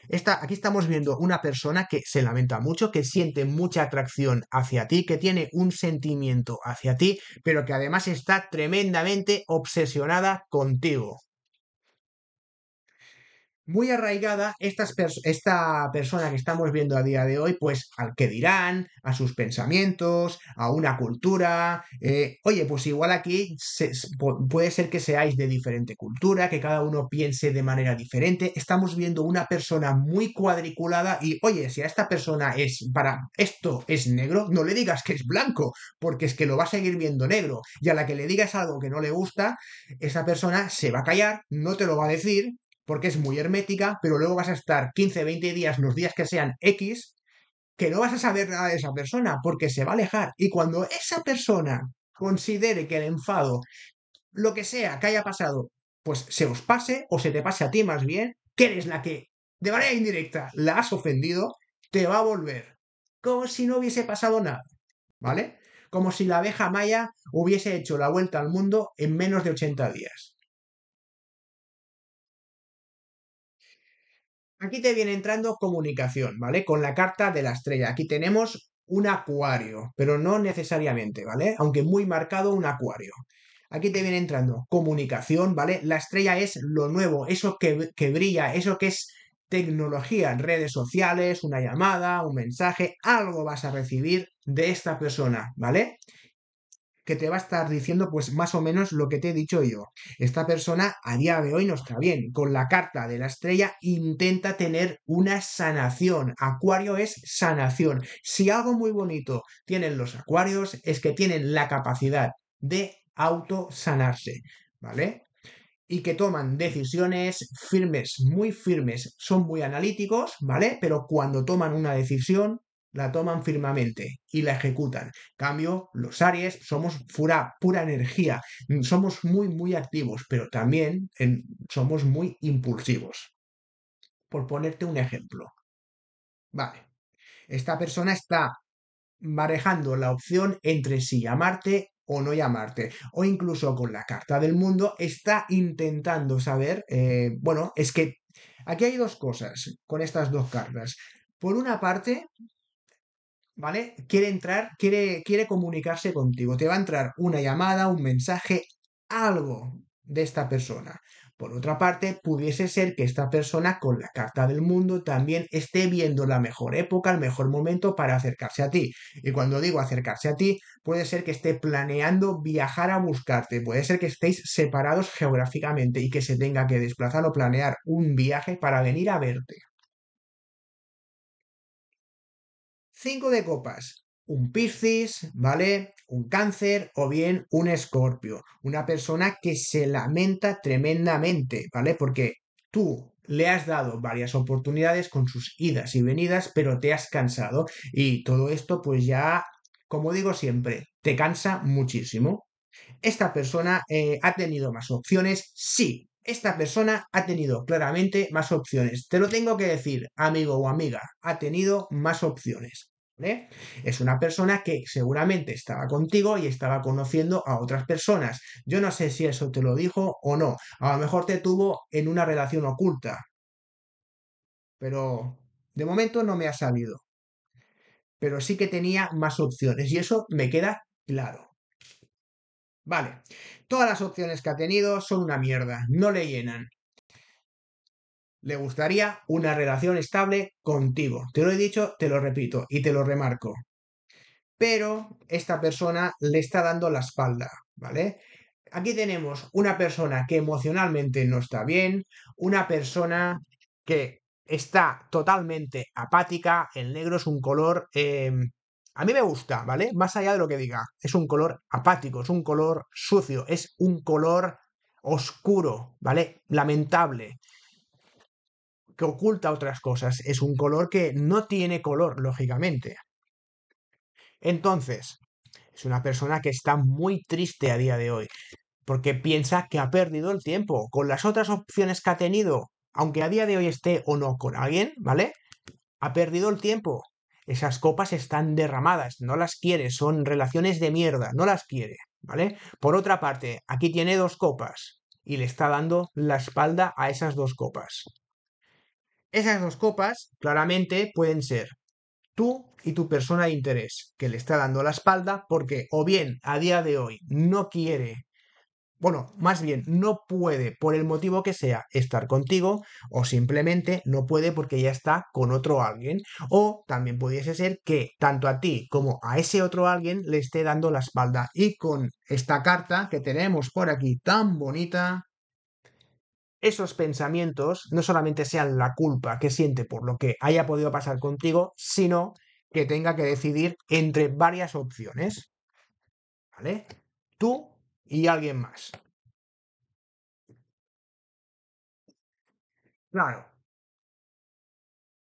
Esta, aquí estamos viendo una persona que se lamenta mucho, que siente mucha atracción hacia ti, que tiene un sentimiento hacia ti, pero que además está tremendamente obsesionada contigo muy arraigada esta persona que estamos viendo a día de hoy, pues al que dirán, a sus pensamientos, a una cultura. Eh, oye, pues igual aquí puede ser que seáis de diferente cultura, que cada uno piense de manera diferente. Estamos viendo una persona muy cuadriculada y, oye, si a esta persona es para esto es negro, no le digas que es blanco, porque es que lo va a seguir viendo negro. Y a la que le digas algo que no le gusta, esa persona se va a callar, no te lo va a decir porque es muy hermética, pero luego vas a estar 15, 20 días, los días que sean X, que no vas a saber nada de esa persona porque se va a alejar. Y cuando esa persona considere que el enfado, lo que sea que haya pasado, pues se os pase o se te pase a ti más bien, que eres la que de manera indirecta la has ofendido, te va a volver. Como si no hubiese pasado nada. ¿Vale? Como si la abeja maya hubiese hecho la vuelta al mundo en menos de 80 días. Aquí te viene entrando comunicación, ¿vale? Con la carta de la estrella. Aquí tenemos un acuario, pero no necesariamente, ¿vale? Aunque muy marcado un acuario. Aquí te viene entrando comunicación, ¿vale? La estrella es lo nuevo, eso que, brilla, eso que es tecnología, redes sociales, una llamada, un mensaje, algo vas a recibir de esta persona, ¿vale? que te va a estar diciendo pues más o menos lo que te he dicho yo. Esta persona a día de hoy nos está bien. Con la carta de la estrella intenta tener una sanación. Acuario es sanación. Si algo muy bonito tienen los acuarios es que tienen la capacidad de autosanarse, ¿vale? y que toman decisiones firmes, muy firmes, son muy analíticos, ¿vale? Pero cuando toman una decisión, la toman firmemente y la ejecutan. Cambio, los Aries somos pura, pura energía, somos muy, muy activos, pero también somos muy impulsivos. Por ponerte un ejemplo. Vale. Esta persona está marejando la opción entre si llamarte o no llamarte, o incluso con la carta del mundo, está intentando saber, eh, bueno, es que aquí hay dos cosas con estas dos cartas. Por una parte, ¿vale? Quiere entrar, quiere, quiere comunicarse contigo. Te va a entrar una llamada, un mensaje, algo de esta persona. Por otra parte, pudiese ser que esta persona con la carta del mundo también esté viendo la mejor época, el mejor momento para acercarse a ti. Y cuando digo acercarse a ti, puede ser que esté planeando viajar a buscarte, puede ser que estéis separados geográficamente y que se tenga que desplazar o planear un viaje para venir a verte. Cinco de copas. Un Piscis, ¿vale? Un cáncer o bien un escorpio. Una persona que se lamenta tremendamente, ¿vale? Porque tú le has dado varias oportunidades con sus idas y venidas, pero te has cansado. Y todo esto pues ya, como digo siempre, te cansa muchísimo. ¿Esta persona eh, ha tenido más opciones? Sí, esta persona ha tenido claramente más opciones. Te lo tengo que decir, amigo o amiga, ha tenido más opciones. Es una persona que seguramente estaba contigo y estaba conociendo a otras personas. Yo no sé si eso te lo dijo o no. A lo mejor te tuvo en una relación oculta. Pero de momento no me ha salido. Pero sí que tenía más opciones y eso me queda claro. Vale, todas las opciones que ha tenido son una mierda, no le llenan. Le gustaría una relación estable contigo. Te lo he dicho, te lo repito y te lo remarco. Pero esta persona le está dando la espalda, ¿vale? Aquí tenemos una persona que emocionalmente no está bien, una persona que está totalmente apática, el negro es un color em, a mí me gusta, ¿vale? Más allá de lo que diga. Es un color apático, es un color sucio, es un color oscuro, ¿vale? Lamentable, que oculta otras cosas. Es un color que no tiene color, lógicamente. Entonces, es una persona que está muy triste a día de hoy, porque piensa que ha perdido el tiempo con las otras opciones que ha tenido, aunque a día de hoy esté o no con alguien, ¿vale? Ha perdido el tiempo esas copas están derramadas, no las quiere, son relaciones de mierda, no las quiere, ¿vale? Por otra parte, aquí tiene dos copas y le está dando la espalda a esas dos copas. Esas dos copas claramente pueden ser tú y tu persona de interés, que le está dando la espalda porque o bien a día de hoy no quiere bueno, más bien, no puede por el motivo que sea estar contigo o simplemente no puede porque ya está con otro alguien. O también pudiese ser que tanto a ti como a ese otro alguien le esté dando la espalda. Y con esta carta que tenemos por aquí tan bonita, esos pensamientos no solamente sean la culpa que siente por lo que haya podido pasar contigo, sino que tenga que decidir entre varias opciones. ¿Vale? Tú y alguien más. Claro.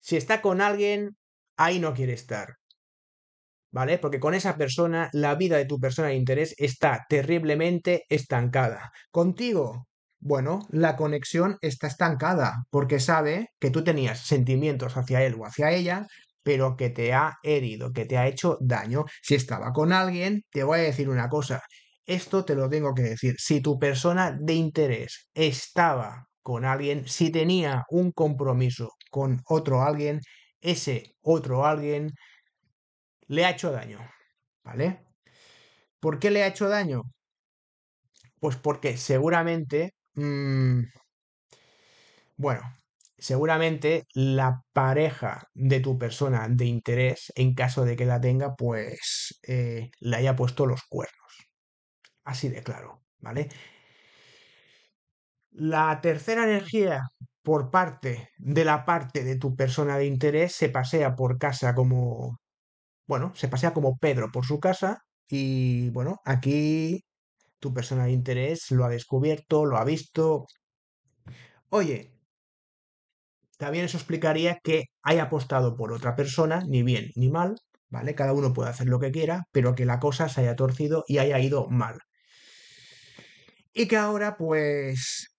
Si está con alguien, ahí no quiere estar. ¿Vale? Porque con esa persona, la vida de tu persona de interés está terriblemente estancada. Contigo, bueno, la conexión está estancada porque sabe que tú tenías sentimientos hacia él o hacia ella, pero que te ha herido, que te ha hecho daño. Si estaba con alguien, te voy a decir una cosa, esto te lo tengo que decir, si tu persona de interés estaba con alguien, si tenía un compromiso con otro alguien, ese otro alguien le ha hecho daño, ¿vale? ¿Por qué le ha hecho daño? Pues porque seguramente, mm, bueno, seguramente la pareja de tu persona de interés, en caso de que la tenga, pues eh, le haya puesto los cuernos. Así de claro, ¿vale? La tercera energía por parte de la parte de tu persona de interés se pasea por casa como, bueno, se pasea como Pedro por su casa y bueno, aquí tu persona de interés lo ha descubierto, lo ha visto. Oye, también eso explicaría que haya apostado por otra persona, ni bien ni mal, ¿vale? Cada uno puede hacer lo que quiera, pero que la cosa se haya torcido y haya ido mal. Y que ahora, pues,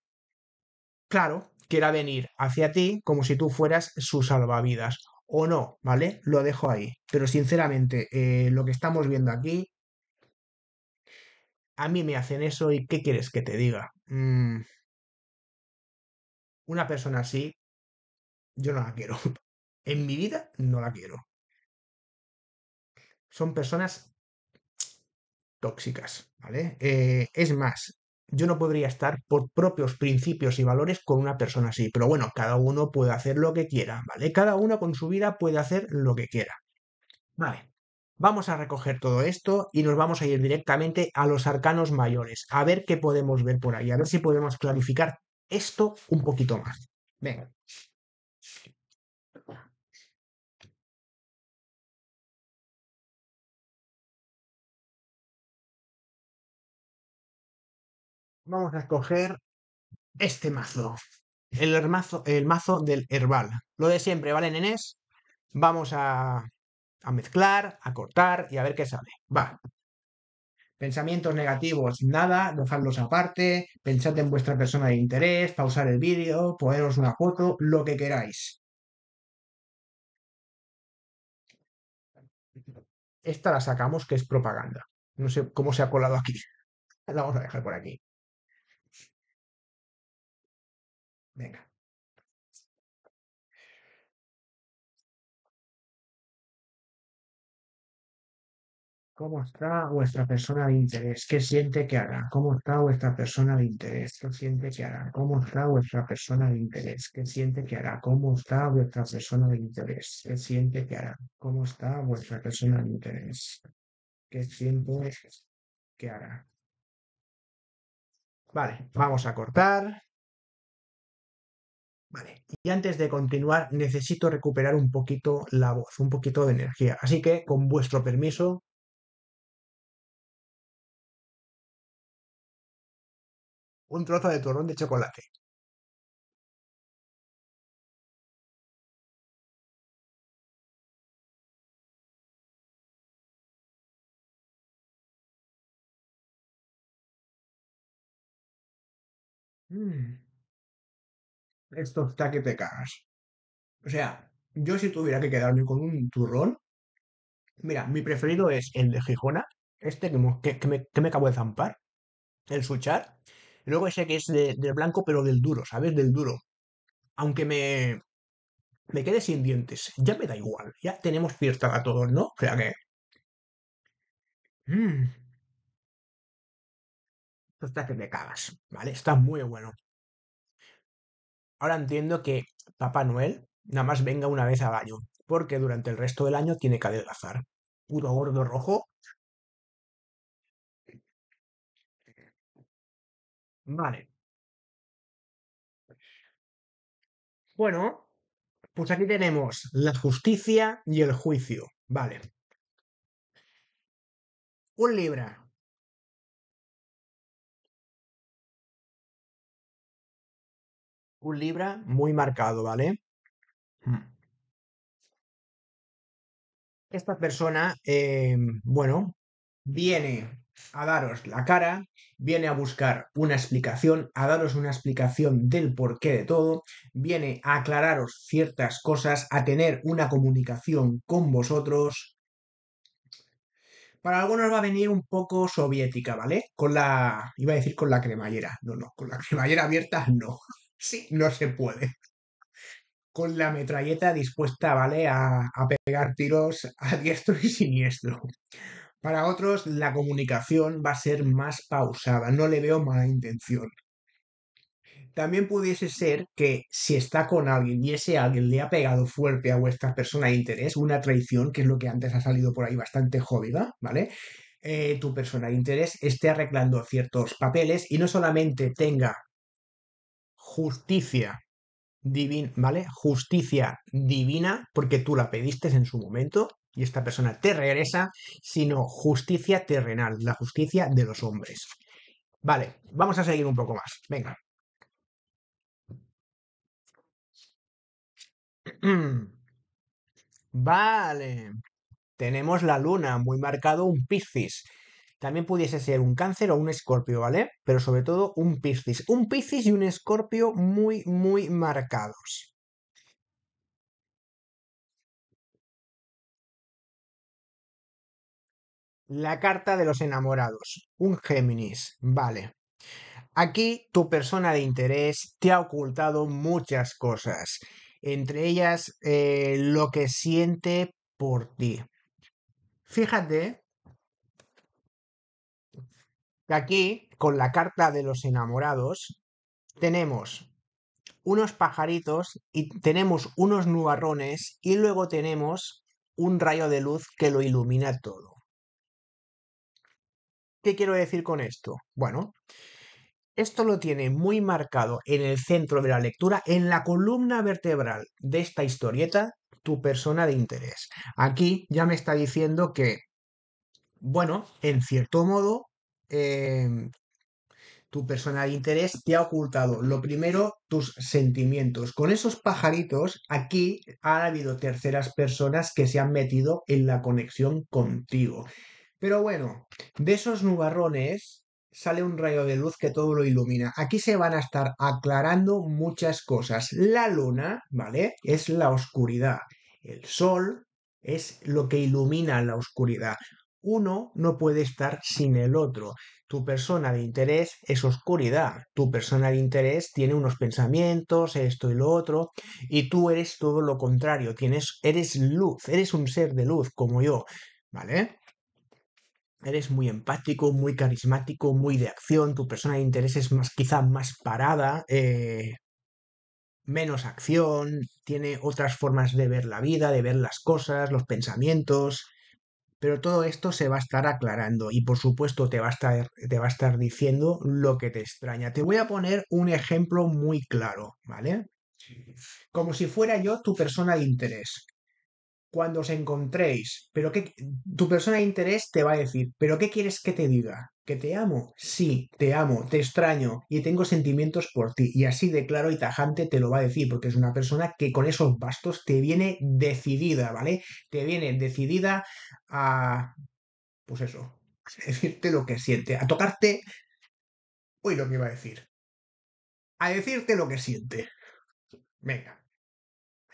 claro, quiera venir hacia ti como si tú fueras su salvavidas. O no, ¿vale? Lo dejo ahí. Pero sinceramente, eh, lo que estamos viendo aquí, a mí me hacen eso y ¿qué quieres que te diga? Mm. una persona así, yo no la quiero. En mi vida no la quiero. Son personas tóxicas, ¿vale? Eh, es más, yo no podría estar por propios principios y valores con una persona así. Pero bueno, cada uno puede hacer lo que quiera, ¿vale? Cada uno con su vida puede hacer lo que quiera. Vale. Vamos a recoger todo esto y nos vamos a ir directamente a los arcanos mayores, a ver qué podemos ver por ahí, a ver si podemos clarificar esto un poquito más. Venga. vamos a escoger este mazo. El mazo, el mazo del herbal. Lo de siempre, ¿vale, nenes? Vamos a, mezclar, a cortar y a ver qué sale. Va. Pensamientos negativos, nada, dejadlos aparte, pensad en vuestra persona de interés, pausar el vídeo, poneros una foto, lo que queráis. Esta la sacamos que es propaganda. No sé cómo se ha colado aquí. La vamos a dejar por aquí. ¿Cómo está vuestra persona de interés? ¿Qué siente que hará? ¿Cómo está vuestra persona de interés? ¿Qué siente que hará? ¿Cómo está vuestra persona de interés? ¿Qué siente que hará? ¿Cómo está vuestra persona de interés? ¿Qué siente que hará? ¿Cómo está vuestra persona de interés? ¿Qué siente que hará? Vale, vamos a cortar. Vale, y antes de continuar necesito recuperar un poquito la voz, un poquito de energía. Así que, con vuestro permiso... Un trozo de torrón de chocolate. Mm esto está que te cagas. O sea, yo si tuviera que quedarme con un turrón, mira, mi preferido es el de Gijona, este que, me, que acabo de zampar, el Suchar. Luego ese que es del blanco, pero del duro, ¿sabes? Del duro. Aunque me, me quede sin dientes, ya me da igual. Ya tenemos fiesta a todos, ¿no? O sea que. Mm. Esto está que te cagas, ¿vale? Está muy bueno. Ahora entiendo que Papá Noel nada más venga una vez al año, porque durante el resto del año tiene que adelgazar. Puro gordo rojo. Vale. Bueno, pues aquí tenemos la justicia y el juicio. Vale. Un Libra, un Libra muy marcado, ¿vale? Mm. Esta persona, eh, bueno, viene a daros la cara, viene a buscar una explicación, a daros una explicación del porqué de todo, viene a aclararos ciertas cosas, a tener una comunicación con vosotros. Para algunos va a venir un poco soviética, ¿vale? Con la, iba a decir con la cremallera, no, no, con la cremallera abierta no. Sí. No se puede. Con la metralleta dispuesta, ¿vale? A, pegar tiros a diestro y siniestro. Para otros, la comunicación va a ser más pausada. No le veo mala intención. También pudiese ser que si está con alguien y ese alguien le ha pegado fuerte a vuestra persona de interés, una traición, que es lo que antes ha salido por ahí bastante jodida, ¿vale? Eh, tu persona de interés esté arreglando ciertos papeles y no solamente tenga justicia divina, ¿vale? Justicia divina porque tú la pediste en su momento y esta persona te regresa, sino justicia terrenal, la justicia de los hombres. Vale, vamos a seguir un poco más. Venga. Vale. Tenemos la luna, muy marcado un Piscis. También pudiese ser un cáncer o un escorpio, ¿vale? Pero sobre todo un piscis. Un piscis y un escorpio muy, muy marcados. La carta de los enamorados. Un Géminis, vale. Aquí tu persona de interés te ha ocultado muchas cosas, entre ellas eh, lo que siente por ti. Fíjate Aquí, con la carta de los enamorados, tenemos unos pajaritos y tenemos unos nubarrones y luego tenemos un rayo de luz que lo ilumina todo. ¿Qué quiero decir con esto? Bueno, esto lo tiene muy marcado en el centro de la lectura, en la columna vertebral de esta historieta, tu persona de interés. Aquí ya me está diciendo que, bueno, en cierto modo, Em, tu personal interés te ha ocultado. Lo primero, tus sentimientos. Con esos pajaritos, aquí ha habido terceras personas que se han metido en la conexión contigo. Pero bueno, de esos nubarrones sale un rayo de luz que todo lo ilumina. Aquí se van a estar aclarando muchas cosas. La luna, ¿vale? Es la oscuridad. El sol es lo que ilumina la oscuridad. Uno no puede estar sin el otro. Tu persona de interés es oscuridad. Tu persona de interés tiene unos pensamientos, esto y lo otro, y tú eres todo lo contrario. Tienes, eres luz, eres un ser de luz como yo, ¿vale? Eres muy empático, muy carismático, muy de acción. Tu persona de interés es más, quizá más parada, eh, menos acción, tiene otras formas de ver la vida, de ver las cosas, los pensamientos pero todo esto se va a estar aclarando y por supuesto te va a estar, te va a estar diciendo lo que te extraña. Te voy a poner un ejemplo muy claro, ¿vale? Como si fuera yo tu persona de interés. Cuando os encontréis, pero qué tu persona de interés te va a decir, pero ¿qué quieres que te diga? ¿Que te amo? Sí, te amo, te extraño y tengo sentimientos por ti. Y así de claro y tajante te lo va a decir, porque es una persona que con esos bastos te viene decidida, ¿vale? Te viene decidida a, pues eso, a decirte lo que siente, a tocarte, hoy lo que iba a decir, a decirte lo que siente. Venga,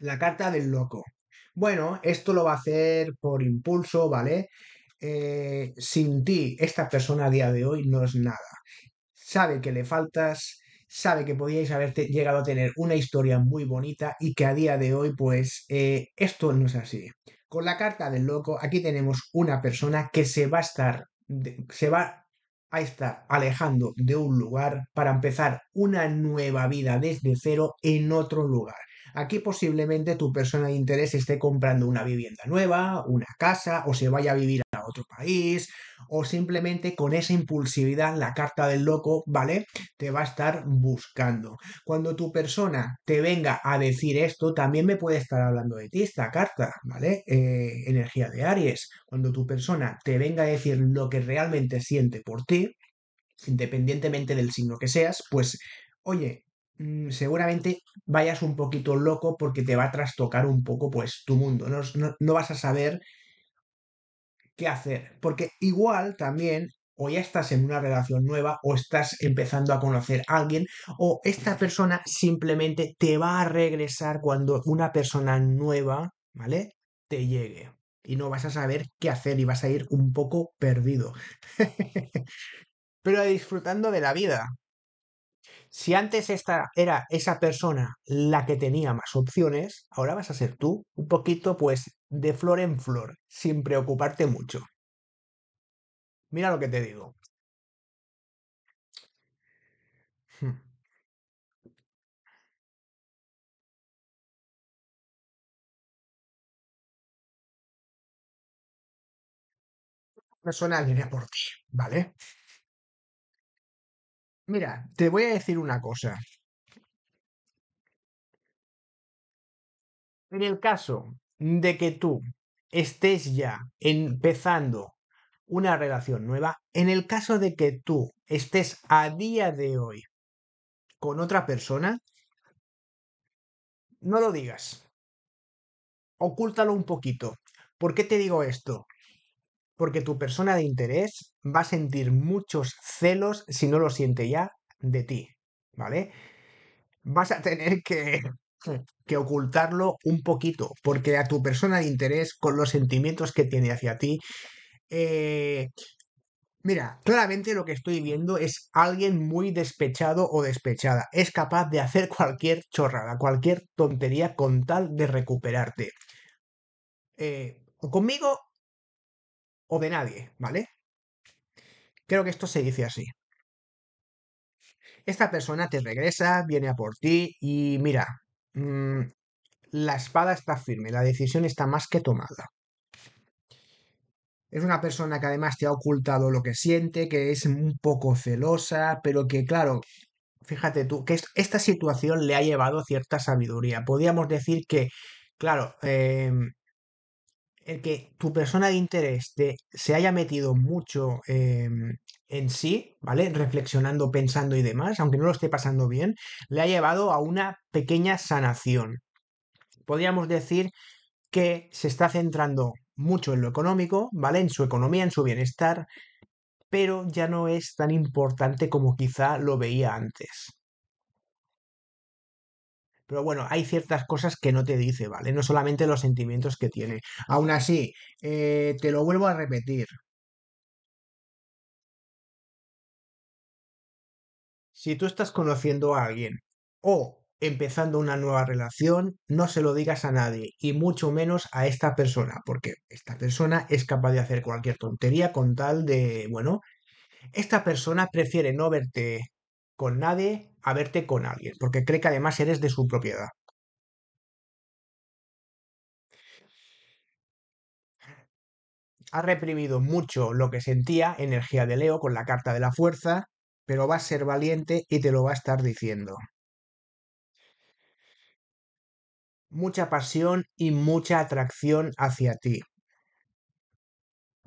la carta del loco. Bueno, esto lo va a hacer por impulso, ¿vale? Eh, sin ti esta persona a día de hoy no es nada. Sabe que le faltas, sabe que podíais haber llegado a tener una historia muy bonita y que a día de hoy pues eh, esto no es así. Con la carta del loco aquí tenemos una persona que se va a estar, se va a estar alejando de un lugar para empezar una nueva vida desde cero en otro lugar. Aquí posiblemente tu persona de interés esté comprando una vivienda nueva, una casa o se vaya a vivir otro país, o simplemente con esa impulsividad, la carta del loco, ¿vale? Te va a estar buscando. Cuando tu persona te venga a decir esto, también me puede estar hablando de ti esta carta, ¿vale? Eh, energía de Aries. Cuando tu persona te venga a decir lo que realmente siente por ti, independientemente del signo que seas, pues, oye, mm, seguramente vayas un poquito loco porque te va a trastocar un poco pues tu mundo. no vas a saber qué hacer. Porque igual también o ya estás en una relación nueva o estás empezando a conocer a alguien o esta persona simplemente te va a regresar cuando una persona nueva, ¿vale? Te llegue y no vas a saber qué hacer y vas a ir un poco perdido. Pero disfrutando de la vida. Si antes esta era esa persona la que tenía más opciones, ahora vas a ser tú, un poquito pues de flor en flor, sin preocuparte mucho. Mira lo que te digo. Hmm. suena persona viene por ti, ¿vale? Mira, te voy a decir una cosa. En el caso de que tú estés ya empezando una relación nueva, en el caso de que tú estés a día de hoy con otra persona, no lo digas. Ocúltalo un poquito. ¿Por qué te digo esto? Porque tu persona de interés va a sentir muchos celos si no lo siente ya de ti, ¿vale? Vas a tener que que ocultarlo un poquito, porque a tu persona de interés, con los sentimientos que tiene hacia ti, eh, Mira, claramente lo que estoy viendo es alguien muy despechado o despechada. Es capaz de hacer cualquier chorrada, cualquier tontería con tal de recuperarte. Eh, o conmigo o de nadie, ¿vale? Creo que esto se dice así. Esta persona te regresa, viene a por ti y mira, Mm, la espada está firme, la decisión está más que tomada. Es una persona que además te ha ocultado lo que siente, que es un poco celosa, pero que claro, fíjate tú, que esta situación le ha llevado cierta sabiduría. Podríamos decir que, claro, em, el que tu persona de interés se haya metido mucho eh, en sí, ¿vale? Reflexionando, pensando y demás, aunque no lo esté pasando bien, le ha llevado a una pequeña sanación. Podríamos decir que se está centrando mucho en lo económico, ¿vale? En su economía, en su bienestar, pero ya no es tan importante como quizá lo veía antes. Pero bueno, hay ciertas cosas que no te dice, ¿vale? No solamente los sentimientos que tiene. Aún así, eh, te lo vuelvo a repetir, Si tú estás conociendo a alguien o empezando una nueva relación, no se lo digas a nadie y mucho menos a esta persona, porque esta persona es capaz de hacer cualquier tontería con tal de, bueno, esta persona prefiere no verte con nadie a verte con alguien, porque cree que además eres de su propiedad. Ha reprimido mucho lo que sentía energía de Leo con la carta de la fuerza pero va a ser valiente y te lo va a estar diciendo. Mucha pasión y mucha atracción hacia ti.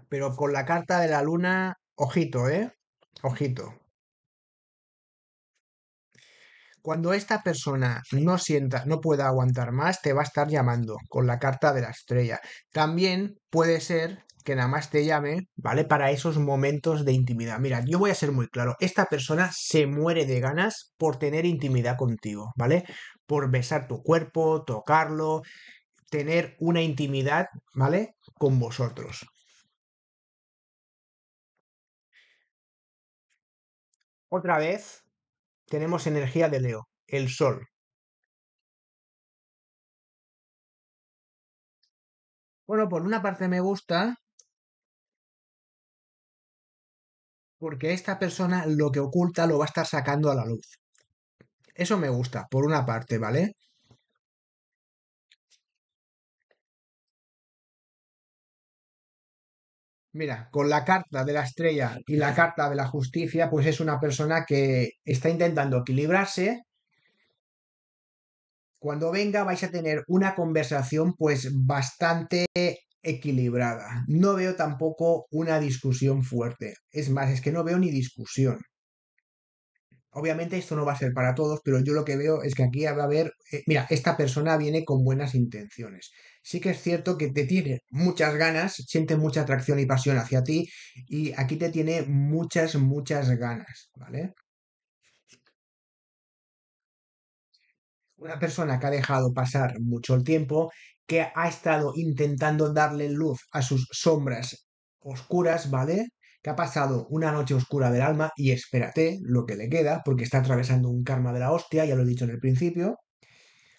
Pero con la carta de la luna, ojito, ¿eh? Ojito. Cuando esta persona no sienta, no pueda aguantar más, te va a estar llamando con la carta de la estrella. También puede ser que nada más te llame, ¿vale? Para esos momentos de intimidad. Mira, yo voy a ser muy claro, esta persona se muere de ganas por tener intimidad contigo, ¿vale? Por besar tu cuerpo, tocarlo, tener una intimidad, ¿vale? Con vosotros. Otra vez tenemos energía de Leo, el Sol. Bueno, por una parte me gusta, porque esta persona lo que oculta lo va a estar sacando a la luz. Eso me gusta, por una parte, ¿vale? Mira, con la carta de la estrella y la carta de la justicia, pues es una persona que está intentando equilibrarse. Cuando venga vais a tener una conversación pues bastante equilibrada. No veo tampoco una discusión fuerte. Es más, es que no veo ni discusión. Obviamente esto no va a ser para todos, pero yo lo que veo es que aquí va a haber, eh, mira, esta persona viene con buenas intenciones. Sí que es cierto que te tiene muchas ganas, siente mucha atracción y pasión hacia ti y aquí te tiene muchas, muchas ganas, ¿vale? una persona que ha dejado pasar mucho el tiempo, que ha estado intentando darle luz a sus sombras oscuras, ¿vale? Que ha pasado una noche oscura del alma y espérate lo que le queda, porque está atravesando un karma de la hostia, ya lo he dicho en el principio.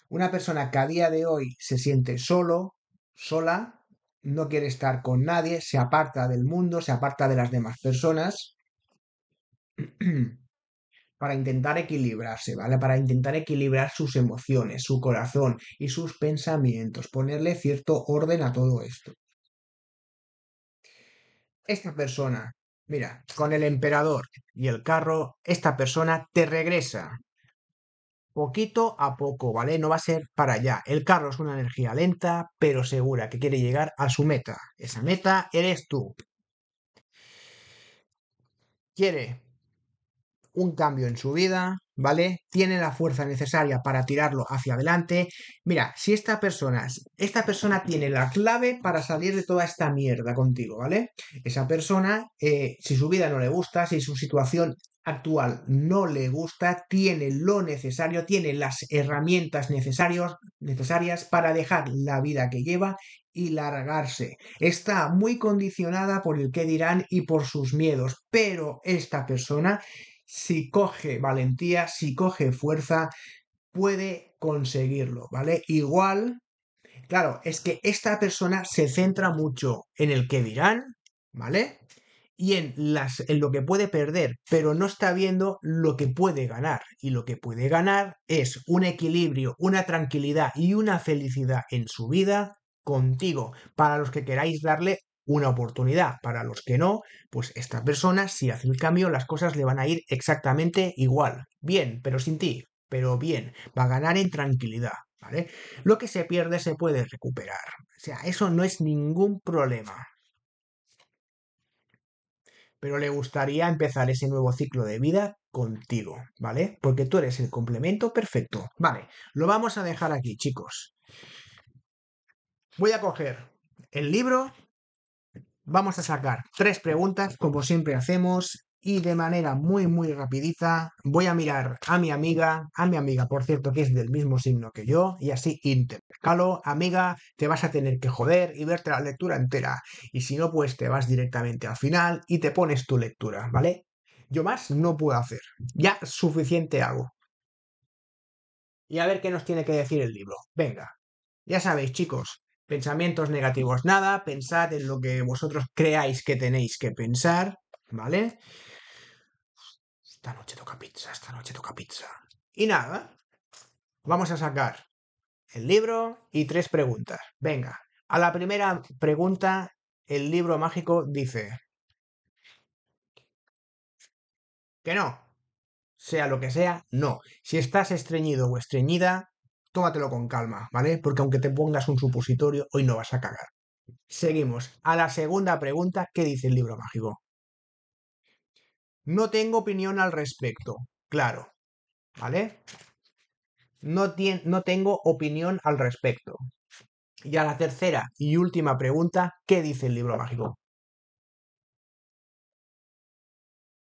Una persona que a día de hoy se siente solo, sola, no quiere estar con nadie, se aparta del mundo, se aparta de las demás personas. para intentar equilibrarse, ¿vale? Para intentar equilibrar sus emociones, su corazón y sus pensamientos, ponerle cierto orden a todo esto. Esta persona, mira, con el emperador y el carro, esta persona te regresa. Poquito a poco, ¿vale? No va a ser para allá. El carro es una energía lenta, pero segura, que quiere llegar a su meta. Esa meta eres tú. Quiere un cambio en su vida, ¿vale? Tiene la fuerza necesaria para tirarlo hacia adelante. Mira, si esta persona, esta persona tiene la clave para salir de toda esta mierda contigo, ¿vale? Esa persona, eh, si su vida no le gusta, si su situación actual no le gusta, tiene lo necesario, tiene las herramientas necesarias para dejar la vida que lleva y largarse. Está muy condicionada por el que dirán y por sus miedos, pero esta persona si coge valentía, si coge fuerza, puede conseguirlo, ¿vale? Igual, claro, es que esta persona se centra mucho en el que dirán, ¿vale? Y en, las, en lo que puede perder, pero no está viendo lo que puede ganar. Y lo que puede ganar es un equilibrio, una tranquilidad y una felicidad en su vida contigo, para los que queráis darle una oportunidad. Para los que no, pues estas persona, si hace el cambio, las cosas le van a ir exactamente igual. Bien, pero sin ti, pero bien, va a ganar en tranquilidad. ¿Vale? Lo que se pierde se puede recuperar. O sea, eso no es ningún problema. Pero le gustaría empezar ese nuevo ciclo de vida contigo, ¿vale? Porque tú eres el complemento perfecto. Vale, lo vamos a dejar aquí, chicos. Voy a coger el libro vamos a sacar tres preguntas, como siempre hacemos, y de manera muy, muy rapidita voy a mirar a mi amiga, a mi amiga, por cierto, que es del mismo signo que yo, y así intercalo, amiga, te vas a tener que joder y verte la lectura entera, y si no, pues te vas directamente al final y te pones tu lectura, ¿vale? Yo más no puedo hacer, ya suficiente hago. Y a ver qué nos tiene que decir el libro. Venga, ya sabéis, chicos, Pensamientos negativos, nada. Pensad en lo que vosotros creáis que tenéis que pensar, ¿vale? Esta noche toca pizza, esta noche toca pizza. Y nada, vamos a sacar el libro y tres preguntas. Venga, a la primera pregunta, el libro mágico dice... Que no. Sea lo que sea, no. Si estás estreñido o estreñida, tómatelo con calma, ¿vale? Porque aunque te pongas un supositorio, hoy no vas a cagar. Seguimos a la segunda pregunta, ¿qué dice el libro mágico? No tengo opinión al respecto, claro, ¿vale? No, no tengo opinión al respecto. Y a la tercera y última pregunta, ¿qué dice el libro mágico?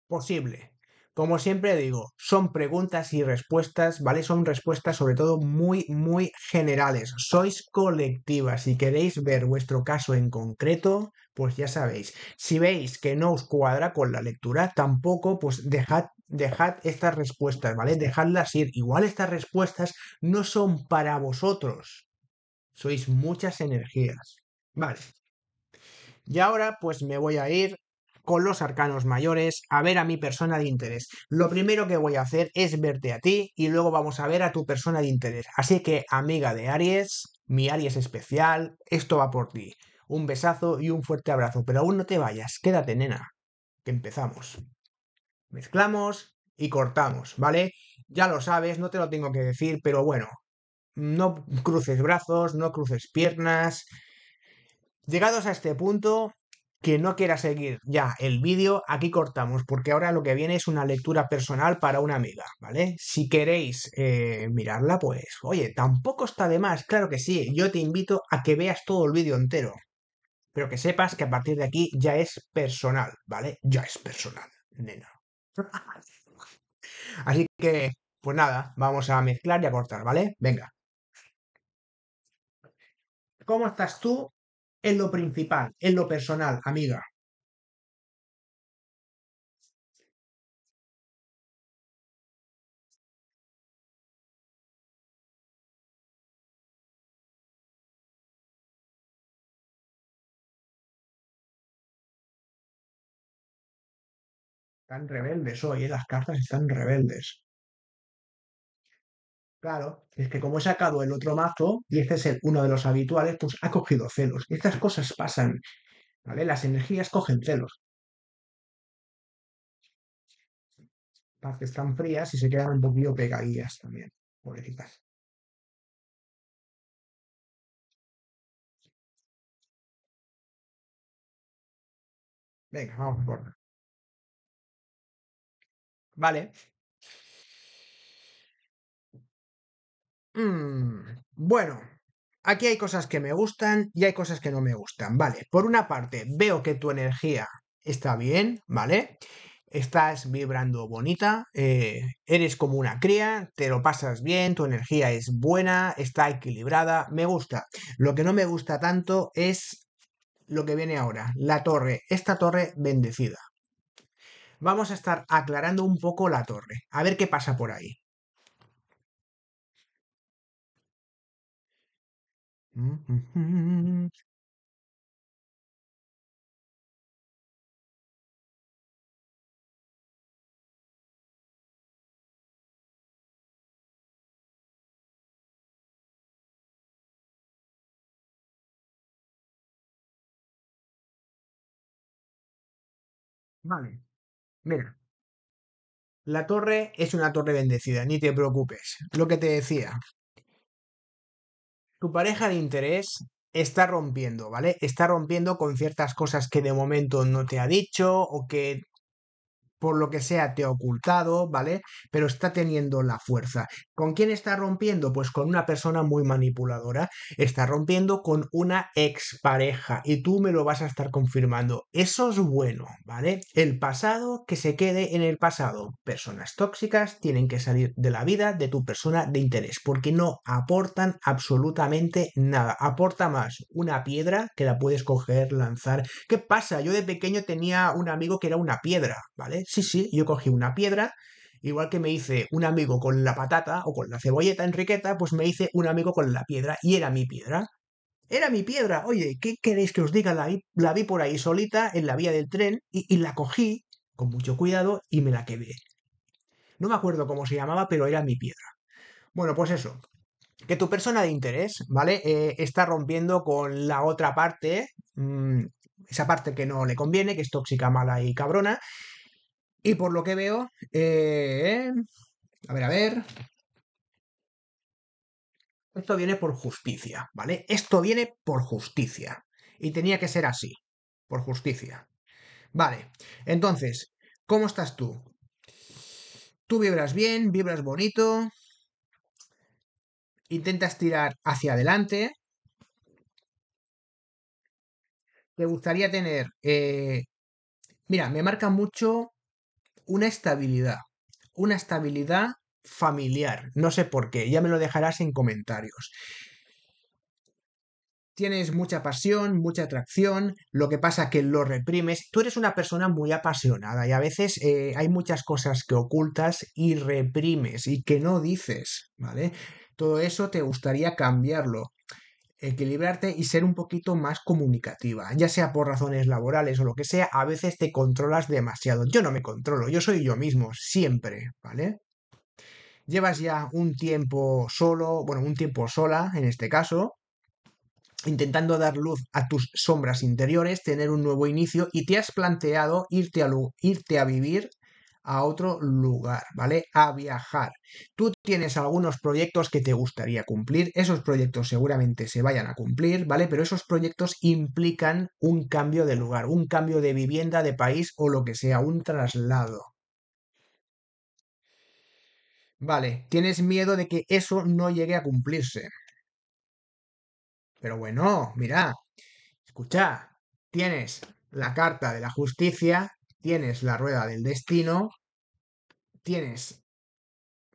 Posible, como siempre digo, son preguntas y respuestas, ¿vale? Son respuestas sobre todo muy, muy generales. Sois colectivas. Si queréis ver vuestro caso en concreto, pues ya sabéis. Si veis que no os cuadra con la lectura, tampoco, pues dejad, dejad estas respuestas, ¿vale? Dejadlas ir. Igual estas respuestas no son para vosotros. Sois muchas energías. Vale. Y ahora pues me voy a ir con los arcanos mayores a ver a mi persona de interés. Lo primero que voy a hacer es verte a ti y luego vamos a ver a tu persona de interés. Así que, amiga de Aries, mi Aries especial, esto va por ti. Un besazo y un fuerte abrazo, pero aún no te vayas, quédate nena, que empezamos. Mezclamos y cortamos, ¿vale? Ya lo sabes, no te lo tengo que decir, pero bueno, no cruces brazos, no cruces piernas. Llegados a este punto, que no quiera seguir ya el vídeo, aquí cortamos, porque ahora lo que viene es una lectura personal para una amiga, ¿vale? Si queréis eh, mirarla, pues, oye, tampoco está de más, claro que sí, yo te invito a que veas todo el vídeo entero, pero que sepas que a partir de aquí ya es personal, ¿vale? Ya es personal, nena. Así que, pues nada, vamos a mezclar y a cortar, ¿vale? Venga. ¿Cómo estás tú en lo principal, en lo personal, amiga. Están rebeldes hoy, ¿eh? las cartas están rebeldes. Claro, es que como he sacado el otro mazo, y este es uno de los habituales, pues ha cogido celos. Estas cosas pasan, ¿vale? Las energías cogen celos. Paz, que están frías y se quedan un poquito pegadillas también, pobrecitas. Venga, vamos por. Vale, Mm, bueno, aquí hay cosas que me gustan y hay cosas que no me gustan. Vale, por una parte, veo que tu energía está bien, ¿vale? Estás vibrando bonita, eh, eres como una cría, te lo pasas bien, tu energía es buena, está equilibrada, me gusta. Lo que no me gusta tanto es lo que viene ahora, la torre, esta torre bendecida. Vamos a estar aclarando un poco la torre, a ver qué pasa por ahí. Mm, vale. Mira, la torre es una torre bendecida, ni te preocupes. Lo que te decía, tu pareja de interés está rompiendo, ¿vale? Está rompiendo con ciertas cosas que de momento no te ha dicho o que por lo que sea te ha ocultado, ¿vale? Pero está teniendo la fuerza. ¿Con quién está rompiendo? Pues con una persona muy manipuladora. Está rompiendo con una expareja y tú me lo vas a estar confirmando. Eso es bueno, ¿vale? El pasado que se quede en el pasado. Personas tóxicas tienen que salir de la vida de tu persona de interés porque no aportan absolutamente nada. Aporta más una piedra que la puedes coger, lanzar. ¿Qué pasa? Yo de pequeño tenía un amigo que era una piedra, ¿vale? sí, sí, yo cogí una piedra, igual que me hice un amigo con la patata o con la cebolleta Enriqueta, pues me hice un amigo con la piedra y era mi piedra. Era mi piedra, oye, ¿qué queréis que os diga? La, vi por ahí solita en la vía del tren y, la cogí con mucho cuidado y me la quedé. No me acuerdo cómo se llamaba, pero era mi piedra. Bueno, pues eso, que tu persona de interés, ¿vale? Eh, está rompiendo con la otra parte, mm, esa parte que no le conviene, que es tóxica, mala y cabrona, y por lo que veo, eh, a ver, a ver. Esto viene por justicia, ¿vale? Esto viene por justicia. Y tenía que ser así, por justicia. Vale, entonces, ¿cómo estás tú? Tú vibras bien, vibras bonito. Intentas tirar hacia adelante. Te gustaría tener... Eh, mira, me marca mucho una estabilidad, una estabilidad familiar, no sé por qué, ya me lo dejarás en comentarios. Tienes mucha pasión, mucha atracción, lo que pasa que lo reprimes. Tú eres una persona muy apasionada y a veces eh, hay muchas cosas que ocultas y reprimes y que no dices, ¿vale? Todo eso te gustaría cambiarlo equilibrarte y ser un poquito más comunicativa, ya sea por razones laborales o lo que sea, a veces te controlas demasiado. Yo no me controlo, yo soy yo mismo, siempre, ¿vale? Llevas ya un tiempo solo, bueno, un tiempo sola en este caso, intentando dar luz a tus sombras interiores, tener un nuevo inicio y te has planteado irte a, irte a vivir a otro lugar, ¿vale? A viajar. Tú tienes algunos proyectos que te gustaría cumplir, esos proyectos seguramente se vayan a cumplir, ¿vale? Pero esos proyectos implican un cambio de lugar, un cambio de vivienda, de país o lo que sea, un traslado. Vale, tienes miedo de que eso no llegue a cumplirse. Pero bueno, mira, escucha, tienes la carta de la justicia tienes la rueda del destino, tienes,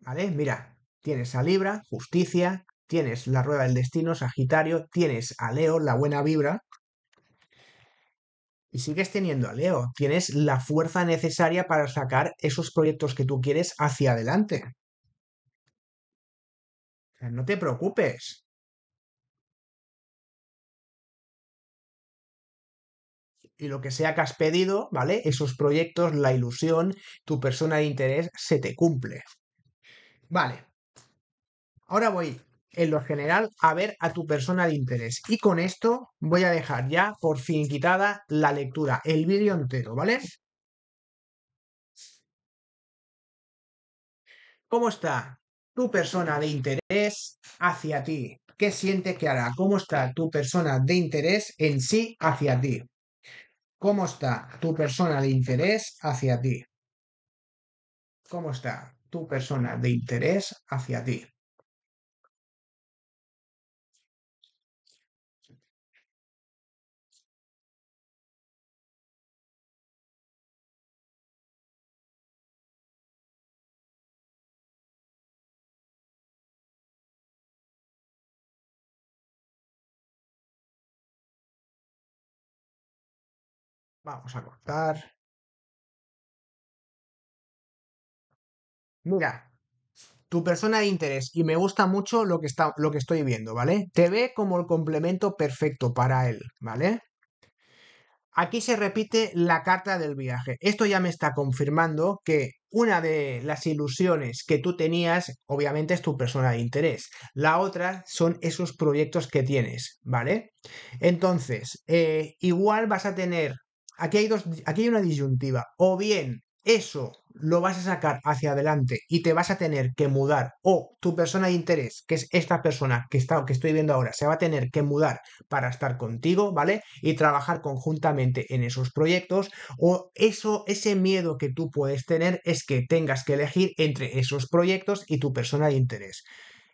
¿vale? Mira, tienes a Libra, justicia, tienes la rueda del destino, Sagitario, tienes a Leo, la buena vibra, y sigues teniendo a Leo, tienes la fuerza necesaria para sacar esos proyectos que tú quieres hacia adelante. no te preocupes. y lo que sea que has pedido, ¿vale? Esos proyectos, la ilusión, tu persona de interés, se te cumple. Vale. Ahora voy en lo general a ver a tu persona de interés. Y con esto voy a dejar ya por fin quitada la lectura, el vídeo entero, ¿vale? ¿Cómo está tu persona de interés hacia ti? ¿Qué siente que hará? ¿Cómo está tu persona de interés en sí hacia ti? ¿Cómo está tu persona de interés hacia ti? ¿Cómo está tu persona de interés hacia ti? Vamos a cortar. Mira, tu persona de interés y me gusta mucho lo que, lo que estoy viendo, ¿vale? Te ve como el complemento perfecto para él, ¿vale? Aquí se repite la carta del viaje. Esto ya me está confirmando que una de las ilusiones que tú tenías, obviamente, es tu persona de interés. La otra son esos proyectos que tienes, ¿vale? Entonces, eh, igual vas a tener aquí hay, dos, aquí hay una disyuntiva. O bien eso lo vas a sacar hacia adelante y te vas a tener que mudar o tu persona de interés, que es esta persona que, está, que estoy viendo ahora, se va a tener que mudar para estar contigo, ¿vale? Y trabajar conjuntamente en esos proyectos o eso, ese miedo que tú puedes tener es que tengas que elegir entre esos proyectos y tu persona de interés.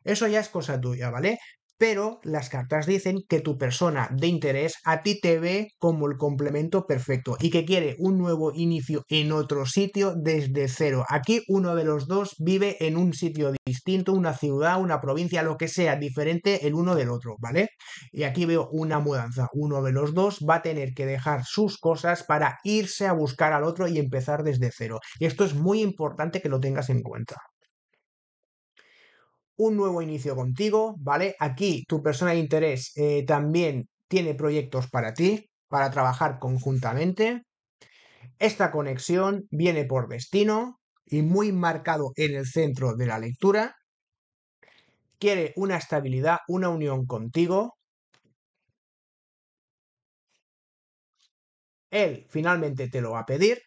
Eso ya es cosa tuya, ¿vale? pero las cartas dicen que tu persona de interés a ti te ve como el complemento perfecto y que quiere un nuevo inicio en otro sitio desde cero. Aquí uno de los dos vive en un sitio distinto, una ciudad, una provincia, lo que sea, diferente el uno del otro, ¿vale? Y aquí veo una mudanza. Uno de los dos va a tener que dejar sus cosas para irse a buscar al otro y empezar desde cero. Y esto es muy importante que lo tengas en cuenta un nuevo inicio contigo, ¿vale? Aquí tu persona de interés eh, también tiene proyectos para ti, para trabajar conjuntamente. Esta conexión viene por destino y muy marcado en el centro de la lectura. Quiere una estabilidad, una unión contigo. Él finalmente te lo va a pedir.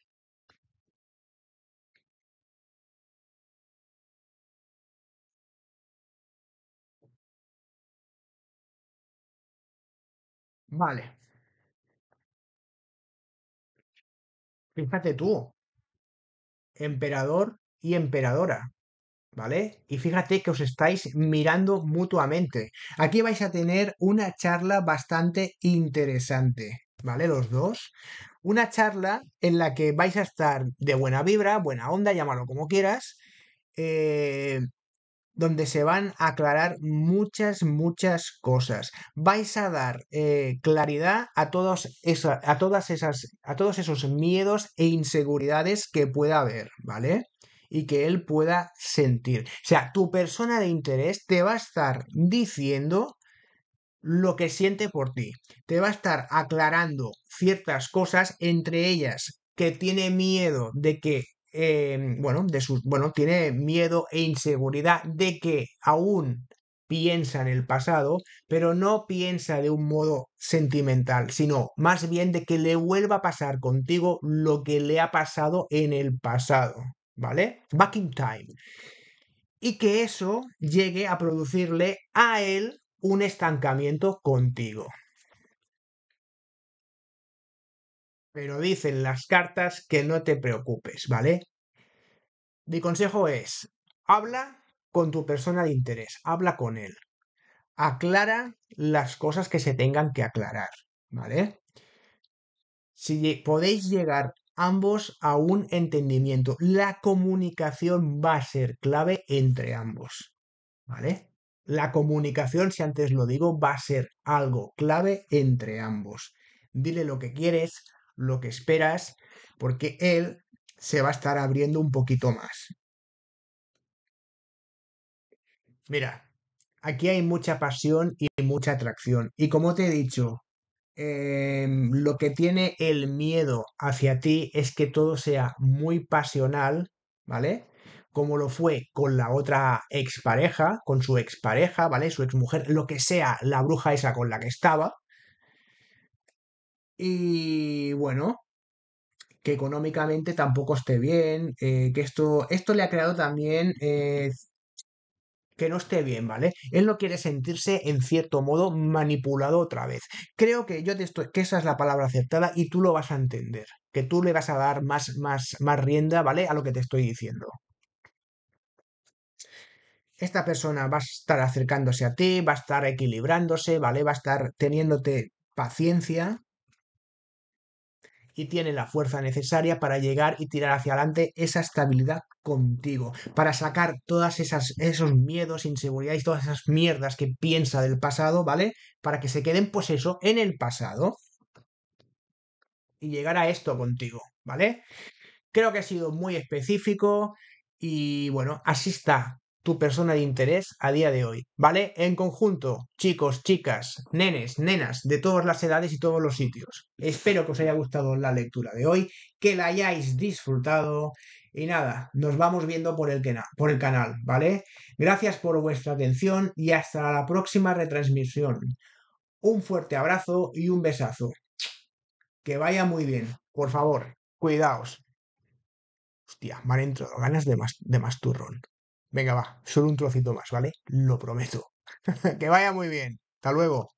Vale. Fíjate tú, emperador y emperadora. ¿Vale? Y fíjate que os estáis mirando mutuamente. Aquí vais a tener una charla bastante interesante, ¿vale? Los dos. Una charla en la que vais a estar de buena vibra, buena onda, llámalo como quieras, eh, donde se van a aclarar muchas, muchas cosas. Vais a dar eh, claridad a, todos a, todas esas, a todos esos miedos e inseguridades que pueda haber, ¿vale? y que él pueda sentir. O sea, tu persona de interés te va a estar diciendo lo que siente por ti. Te va a estar aclarando ciertas cosas, entre ellas que tiene miedo de que Em, bueno, de sus, bueno, tiene miedo e inseguridad de que aún piensa en el pasado, pero no piensa de un modo sentimental, sino más bien de que le vuelva a pasar contigo lo que le ha pasado en el pasado, ¿vale? Back in time. Y que eso llegue a producirle a él un estancamiento contigo. pero dicen las cartas que no te preocupes, ¿vale? Mi consejo es, habla con tu persona de interés, habla con él, aclara las cosas que se tengan que aclarar, ¿vale? Si podéis llegar ambos a un entendimiento, la comunicación va a ser clave entre ambos, ¿vale? La comunicación, si antes lo digo, va a ser algo clave entre ambos. Dile lo que quieres, lo que esperas, porque él se va a estar abriendo un poquito más. Mira, aquí hay mucha pasión y mucha atracción. Y como te he dicho, em, lo que tiene el miedo hacia ti es que todo sea muy pasional, ¿vale? Como lo fue con la otra expareja, con su expareja, ¿vale? Su exmujer, lo que sea la bruja esa con la que estaba, y bueno, que económicamente tampoco esté bien, eh, que esto, esto le ha creado también eh, que no esté bien, ¿vale? Él no quiere sentirse, en cierto modo, manipulado otra vez. Creo que yo te estoy, que esa es la palabra acertada y tú lo vas a entender, que tú le vas a dar más, más, más rienda, ¿vale? A lo que te estoy diciendo. Esta persona va a estar acercándose a ti, va a estar equilibrándose, ¿vale? Va a estar teniéndote paciencia, y tiene la fuerza necesaria para llegar y tirar hacia adelante esa estabilidad contigo, para sacar todas esas esos miedos, inseguridades, todas esas mierdas que piensa del pasado, ¿vale? Para que se queden pues eso en el pasado y llegar a esto contigo, ¿vale? Creo que ha sido muy específico y bueno, así está tu persona de interés a día de hoy, ¿vale? En conjunto, chicos, chicas, nenes, nenas, de todas las edades y todos los sitios. Espero que os haya gustado la lectura de hoy, que la hayáis disfrutado y nada, nos vamos viendo por el, por el canal, ¿vale? Gracias por vuestra atención y hasta la próxima retransmisión. Un fuerte abrazo y un besazo. Que vaya muy bien, por favor, cuidaos. Hostia, me ganas de más, de más Venga, va, solo un trocito más, ¿vale? Lo prometo. que vaya muy bien. Hasta luego.